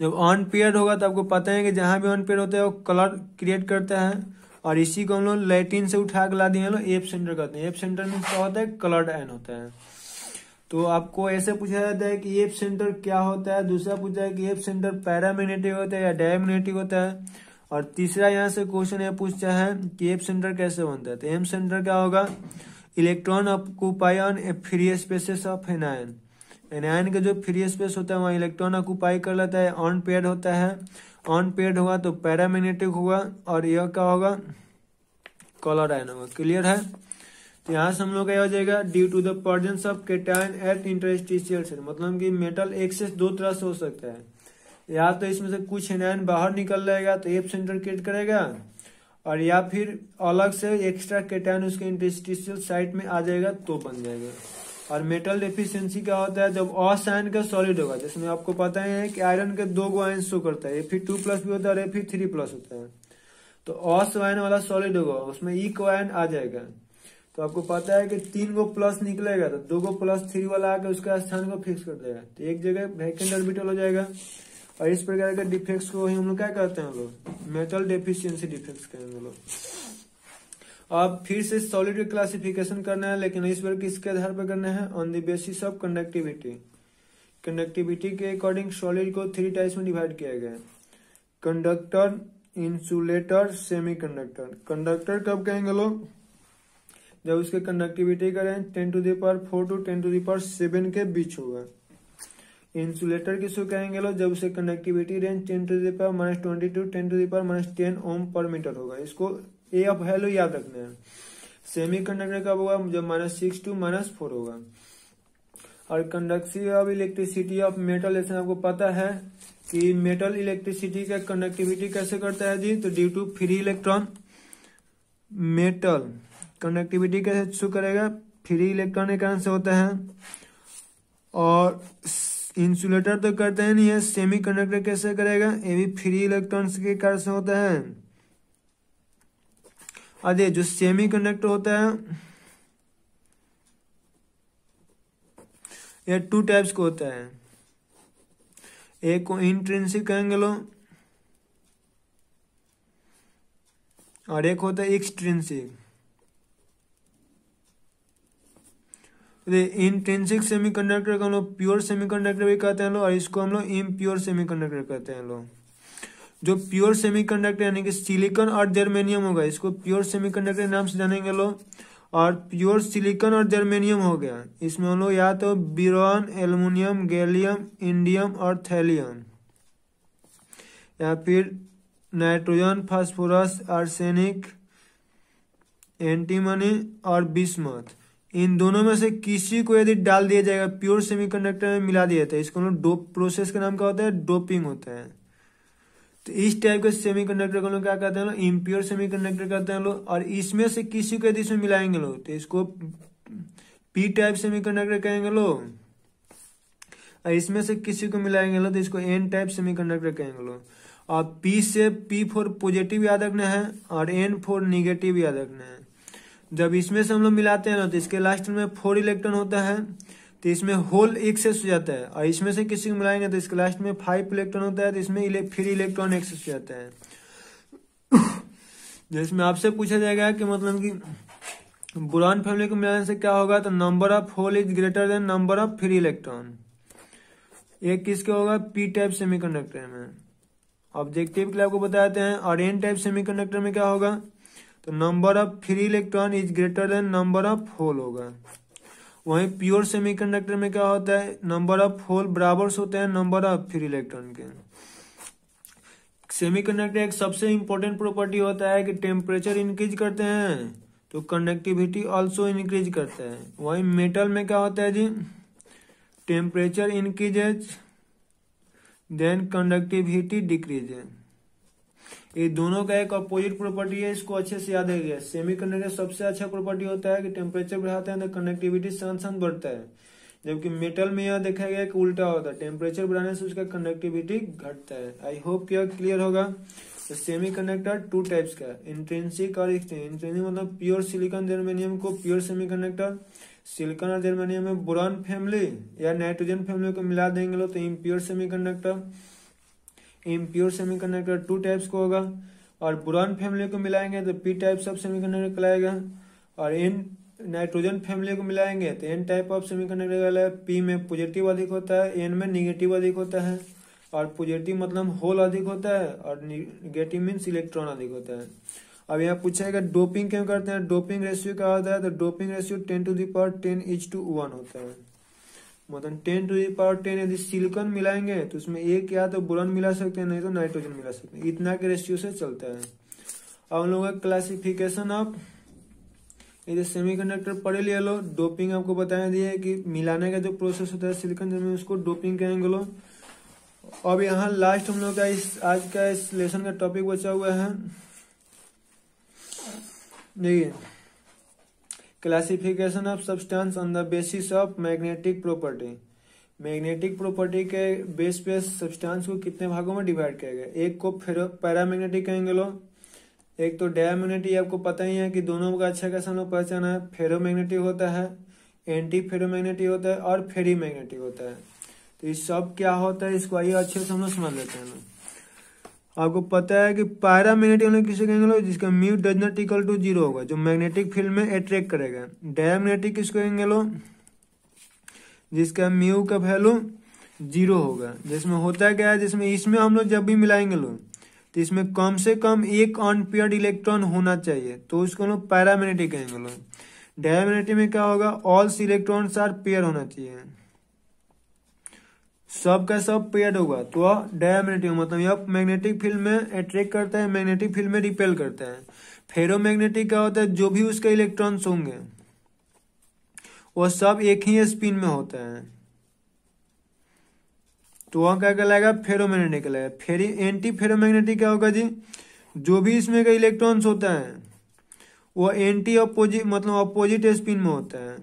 A: जब ऑन पेयर होगा तो आपको पता है कि जहां भी ऑन पेयर होता है वो कलर क्रिएट करता है और इसी को हम लोग लैटिन से उठा के ला दिए एप सेंटर करते हैं एप सेंटर में क्या होता है कलर्ड एन होता है तो आपको ऐसे पूछा जाता है कि एप सेंटर क्या होता है दूसरा पूछा है कि एफ सेंटर पैरामिनेटिक होता है या डायमिनेटिक होता है और तीसरा यहाँ से क्वेश्चन ये पूछता है कि एप सेंटर कैसे बनता है तो एम सेंटर क्या होगा electron occupy on free spaces of anion anion का जो फ्री स्पेस होता है वहाँ इलेक्ट्रॉन अकुपाई कर लेता है ऑन पेड होता है ऑन पेड होगा तो पैरामिनेटिक होगा और यह क्या होगा कॉलर आयन होगा क्लियर है तो यहाँ से हम लोग क्या हो जाएगा due to the of cation at interstitial cell मतलब कि मेटल एक्सेस दो तरह से हो सकता है या तो इसमें से कुछ एनायन बाहर निकल जाएगा तो एप सेंटर क्रिएट करेगा और या फिर अलग से एक्स्ट्रा केटाइन उसके इंटरस्टिशियल साइट में आ जाएगा तो बन जाएगा और मेटल डेफिशिएंसी क्या होता है जब आयन का सॉलिड होगा जिसमें आपको पता है कि आयरन के दो गो आयन शो करता है एफ टू प्लस भी होता है और एफ थ्री प्लस होता है तो ऑस आयन वाला सॉलिड होगा उसमें ई को आयन आ जाएगा तो आपको पता है कि तीन गो प्लस निकलेगा तो दो गो प्लस थ्री वाला आकर उसका स्थान को फिक्स कर देगा तो एक जगह वैकेंट ऑर्बिटल हो जाएगा और इस प्रकार के डिफेक्ट को हम लोग क्या कहते हैं लोग मेटल डेफिशियंसी डिफेक्ट कहेंगे लोग अब फिर से सॉलिड क्लासिफिकेशन करना है लेकिन इस बार किसके आधार पर करना है on the basis of conductivity conductivity के अकॉर्डिंग सॉलिड को थ्री टाइप्स में डिवाइड किया गया है कंडक्टर इंसुलेटर सेमीकंडक्टर कंडक्टर कब कहेंगे लोग जब उसके कंडक्टिविटी का range ten to the power four to ten to the power seven के बीच होगा इंसुलेटर किसको कहेंगे लो जब उसे conductivity range ten to the power minus twenty to ten to the power minus ten ohm पर मीटर होगा इसको ए ऑफ हेलो याद रखना है सेमी कंडक्टर कब होगा जब minus six to minus four होगा और conduction of electricity of metal ऐसे आपको पता है कि मेटल इलेक्ट्रिसिटी का कंडक्टिविटी कैसे करता है जी तो due to free electron metal conductivity कैसे शो करेगा फ्री इलेक्ट्रॉन एक से होता है और इंसुलेटर तो करते हैं नहीं है सेमी कंडक्टर कैसे करेगा ये भी फ्री इलेक्ट्रॉन्स के कारण से होता है अरे जो सेमी कंडक्टर होता है यह टू टाइप्स का होता है एक को इंट्रेंसिक कहेंगे लो और एक होता है एक्सट्रेंसिक इंटेंसिक कंडक्टर को हम लोग प्योर कंडक्टर भी कहते हैं लोग और इसको हम लोग इम्प्योर कंडक्टर कहते हैं लोग जो प्योर कंडक्टर यानी कि सिलिकॉन और जर्मेनियम होगा इसको प्योर सेमी कंडक्टर नाम से जानेंगे लोग और प्योर सिलिकॉन और जर्मेनियम हो गया इसमें हम लोग या तो बिरोन एल्यूमिनियम गैलियम इंडियम और थैलियम या फिर नाइट्रोजन फास्फोरस आर्सेनिक एंटीमनी और बिस्मथ इन दोनों में से किसी को यदि डाल दिया जाएगा प्योर सेमीकंडक्टर में मिला दिया जाता है इसको हम डोप प्रोसेस का नाम क्या होता है डोपिंग होता है तो इस टाइप के सेमीकंडक्टर को लोग क्या कहते हैं लोग इम्प्योर सेमीकंडक्टर कहते हैं लोग और इसमें से किसी को यदि इसमें मिलाएंगे लोग तो इसको पी टाइप सेमीकंडक्टर कहेंगे लोग और इसमें से किसी को मिलाएंगे लोग तो इसको एन टाइप सेमीकंडक्टर कहेंगे लोग और पी से पी फोर पॉजिटिव याद रखना है और एन फोर निगेटिव याद रखना है जब इसमें से हम लोग मिलाते हैं ना तो इसके लास्ट में फोर इलेक्ट्रॉन होता है तो इसमें होल एक्सेस हो जाता है और इसमें से किसी को मिलाएंगे तो इसके लास्ट में फाइव इलेक्ट्रॉन होता है तो इसमें इले, फिर इलेक्ट्रॉन एक्सेस हो जाता है *coughs* जिसमें आपसे पूछा जाएगा कि मतलब कि बुरान फैमिली को मिलाने से क्या होगा तो number of hole is greater than number of free electron एक किसके होगा पी टाइप सेमीकंडक्टर में ऑब्जेक्टिव के लिए आपको बताते हैं और एन टाइप सेमीकंडक्टर में क्या होगा तो number of free electron is greater than number of hole होगा वहीं प्योर सेमीकंडक्टर में क्या होता है नंबर ऑफ होल बराबर होते हैं नंबर ऑफ फ्री इलेक्ट्रॉन के सेमीकंडक्टर एक सबसे इंपॉर्टेंट प्रॉपर्टी होता है कि टेम्परेचर इंक्रीज करते हैं तो कंडक्टिविटी ऑल्सो इंक्रीज करता है वहीं मेटल में क्या होता है जी temperature increases then conductivity decreases ये दोनों का एक अपोजिट प्रॉपर्टी है इसको अच्छे से याद रखिए सेमी कंडक्टर सबसे अच्छा प्रॉपर्टी होता है कि टेम्परेचर बढ़ाते हैं तो कंडक्टिविटी साथ साथ बढ़ता है जबकि मेटल में यह देखा गया कि उल्टा होता है टेम्परेचर बढ़ाने से उसका कंडक्टिविटी घटता है आई होप क्या क्लियर होगा तो सेमी कंडक्टर टू टाइप्स का इंट्रेंसिक और इंट्रेंसिक मतलब प्योर सिलिकॉन जर्मेनियम को प्योर सेमी कंडक्टर सिलिकॉन और जर्मेनियम में बुरान फैमिली या नाइट्रोजन फैमिली को मिला देंगे लोग तो impure semi conductor impure conductor two types को होगा और बुरान फैमिली को मिलाएंगे तो पी टाइप ऑफ कंडक्टर कहलाएगा और एन नाइट्रोजन फैमिली को मिलाएंगे तो एन टाइप ऑफ कंडक्टर कहलाएगा पी में पॉजिटिव अधिक होता है एन में निगेटिव अधिक होता है और पॉजिटिव मतलब होल अधिक होता है और निगेटिव मीन्स इलेक्ट्रॉन अधिक होता है अब यहाँ कि डोपिंग क्यों करते हैं डोपिंग रेशियो क्या होता है तो doping ratio ten to the power ten is to one होता है मतलब टेन टू पावर टेन यदि सिलिकॉन मिलाएंगे तो उसमें एक या तो बुरन मिला सकते हैं नहीं तो नाइट्रोजन मिला सकते हैं इतना के रेशियो से चलता है अब हम लोग क्लासिफिकेशन ऑफ यदि सेमीकंडक्टर पढ़े लिया लो डोपिंग आपको बताने दिया कि मिलाने का जो प्रोसेस होता है सिलिकॉन जमीन तो उसको डोपिंग कहेंगे लो अब यहाँ लास्ट हम लोग का इस आज का इस लेसन का टॉपिक बचा हुआ है देखिए classification of substance on the basis of magnetic property magnetic property के बेस पे सब्सटेंस को कितने भागों में डिवाइड किया गया एक को पैरामैग्नेटिक कहेंगे लोग एक तो डायमैग्नेटिक आपको पता ही है कि दोनों का अच्छा कैसा लोग पहचान है फेरोमैग्नेटिक होता है एंटी फेरोमैग्नेटिक होता है और फेरी मैग्नेटिक होता है तो ये सब क्या होता है इसको आइए अच्छे से हम लोग समझ लेते हैं आपको पता है कि पैरा मैग्नेटिक किसे कहेंगे लोग जिसका mu does not equal to zero होगा जो मैग्नेटिक फील्ड में अट्रैक्ट करेगा डायमैग्नेटिक किसको कहेंगे लोग जिसका म्यू का वैल्यू जीरो होगा जिसमें होता क्या है जिसमें इसमें हम लोग जब भी मिलाएंगे लोग तो इसमें कम से कम एक अनपेयर्ड इलेक्ट्रॉन होना चाहिए तो उसको हम लोग पैरामैग्नेटिक कहेंगे लोग डायमैग्नेटिक में क्या होगा ऑल इलेक्ट्रॉन्स आर पेयर होना चाहिए सब का सब पेड होगा तो डायमैग्नेटिक मतलब यह मैग्नेटिक फील्ड में अट्रैक्ट करता है मैग्नेटिक फील्ड में रिपेल करता है फेरोमैग्नेटिक क्या होता है जो भी उसके इलेक्ट्रॉन्स होंगे वह सब एक ही स्पिन में होता है तो वह क्या कहलाएगा मैग्नेटिक कहलाएगा फेरी एंटी फेरोमैग्नेटिक क्या होगा जी जो भी इसमें का इलेक्ट्रॉन्स होता है वह एंटी अपोजिट मतलब अपोजिट स्पिन में होता है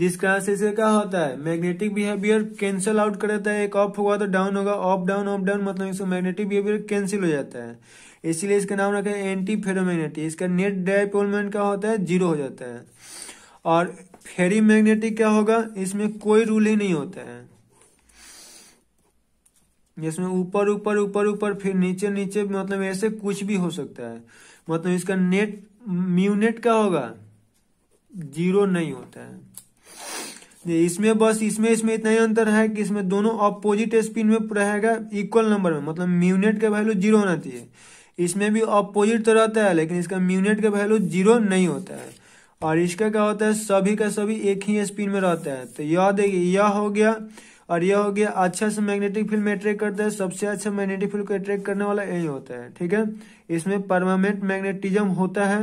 A: जिस कारण से इसे क्या होता है मैग्नेटिक बिहेवियर कैंसिल आउट कर देता है एक ऑफ तो होगा तो डाउन होगा ऑफ डाउन ऑफ डाउन मतलब इसको मैग्नेटिक बिहेवियर कैंसिल हो जाता है इसीलिए इसका नाम रखा है एंटी फेरोमैग्नेटिक इसका नेट डायपोलमेंट क्या होता है जीरो हो जाता है और फेरी मैग्नेटिक क्या होगा इसमें कोई रूल ही नहीं होता है जिसमें ऊपर ऊपर ऊपर ऊपर फिर नीचे नीचे मतलब ऐसे कुछ भी हो सकता है मतलब इसका नेट म्यूनेट क्या होगा जीरो नहीं होता है इसमें बस इसमें इसमें इतना ही अंतर है कि इसमें दोनों अपोजिट स्पिन में रहेगा इक्वल नंबर में मतलब म्यूनेट का वैल्यू जीरो होना चाहिए इसमें भी अपोजिट तो रहता है लेकिन इसका म्यूनेट का वैल्यू जीरो नहीं होता है और इसका क्या होता है सभी का सभी एक ही स्पिन में रहता है तो यह देखिए यह हो गया और यह हो गया अच्छा से मैग्नेटिक फील्ड में अट्रैक्ट करता है सबसे अच्छा मैग्नेटिक फील्ड को अट्रैक्ट करने वाला यही होता है ठीक है इसमें परमानेंट मैग्नेटिज्म होता है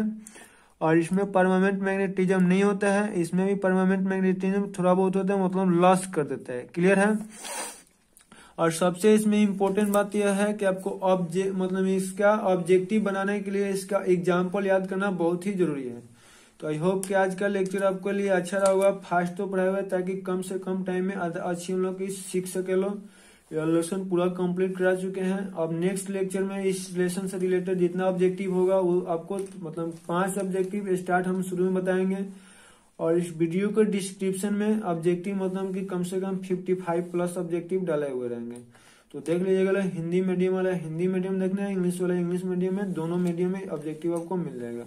A: और इसमें परमानेंट मैग्नेटिज्म नहीं होता है इसमें भी परमानेंट मैग्नेटिज्म थोड़ा बहुत होता है मतलब लॉस कर देता है क्लियर है और सबसे इसमें इम्पोर्टेंट बात यह है कि आपको ऑब्जेक्ट मतलब इसका ऑब्जेक्टिव बनाने के लिए इसका एग्जाम्पल याद करना बहुत ही जरूरी है तो आई होप कि आज का लेक्चर आपके लिए अच्छा रहा होगा फास्ट तो पढ़ा हुआ ताकि कम से कम टाइम में अच्छी हम लोग सीख सके लोग लेसन पूरा कंप्लीट करा चुके हैं अब नेक्स्ट लेक्चर में इस लेसन से रिलेटेड जितना ऑब्जेक्टिव होगा वो आपको मतलब पांच ऑब्जेक्टिव स्टार्ट हम शुरू में बताएंगे और इस वीडियो के डिस्क्रिप्शन में ऑब्जेक्टिव मतलब कि कम से कम 55 प्लस ऑब्जेक्टिव डाले हुए रहेंगे तो देख लीजिएगा हिंदी मीडियम वाला हिंदी मीडियम देखना है इंग्लिश वाला इंग्लिश मीडियम में दोनों मीडियम में ऑब्जेक्टिव आपको मिल जाएगा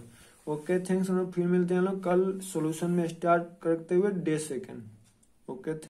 A: ओके थैंक्स हम फिर मिलते हैं लोग कल सोल्यूशन में स्टार्ट करते हुए डे सेकेंड ओके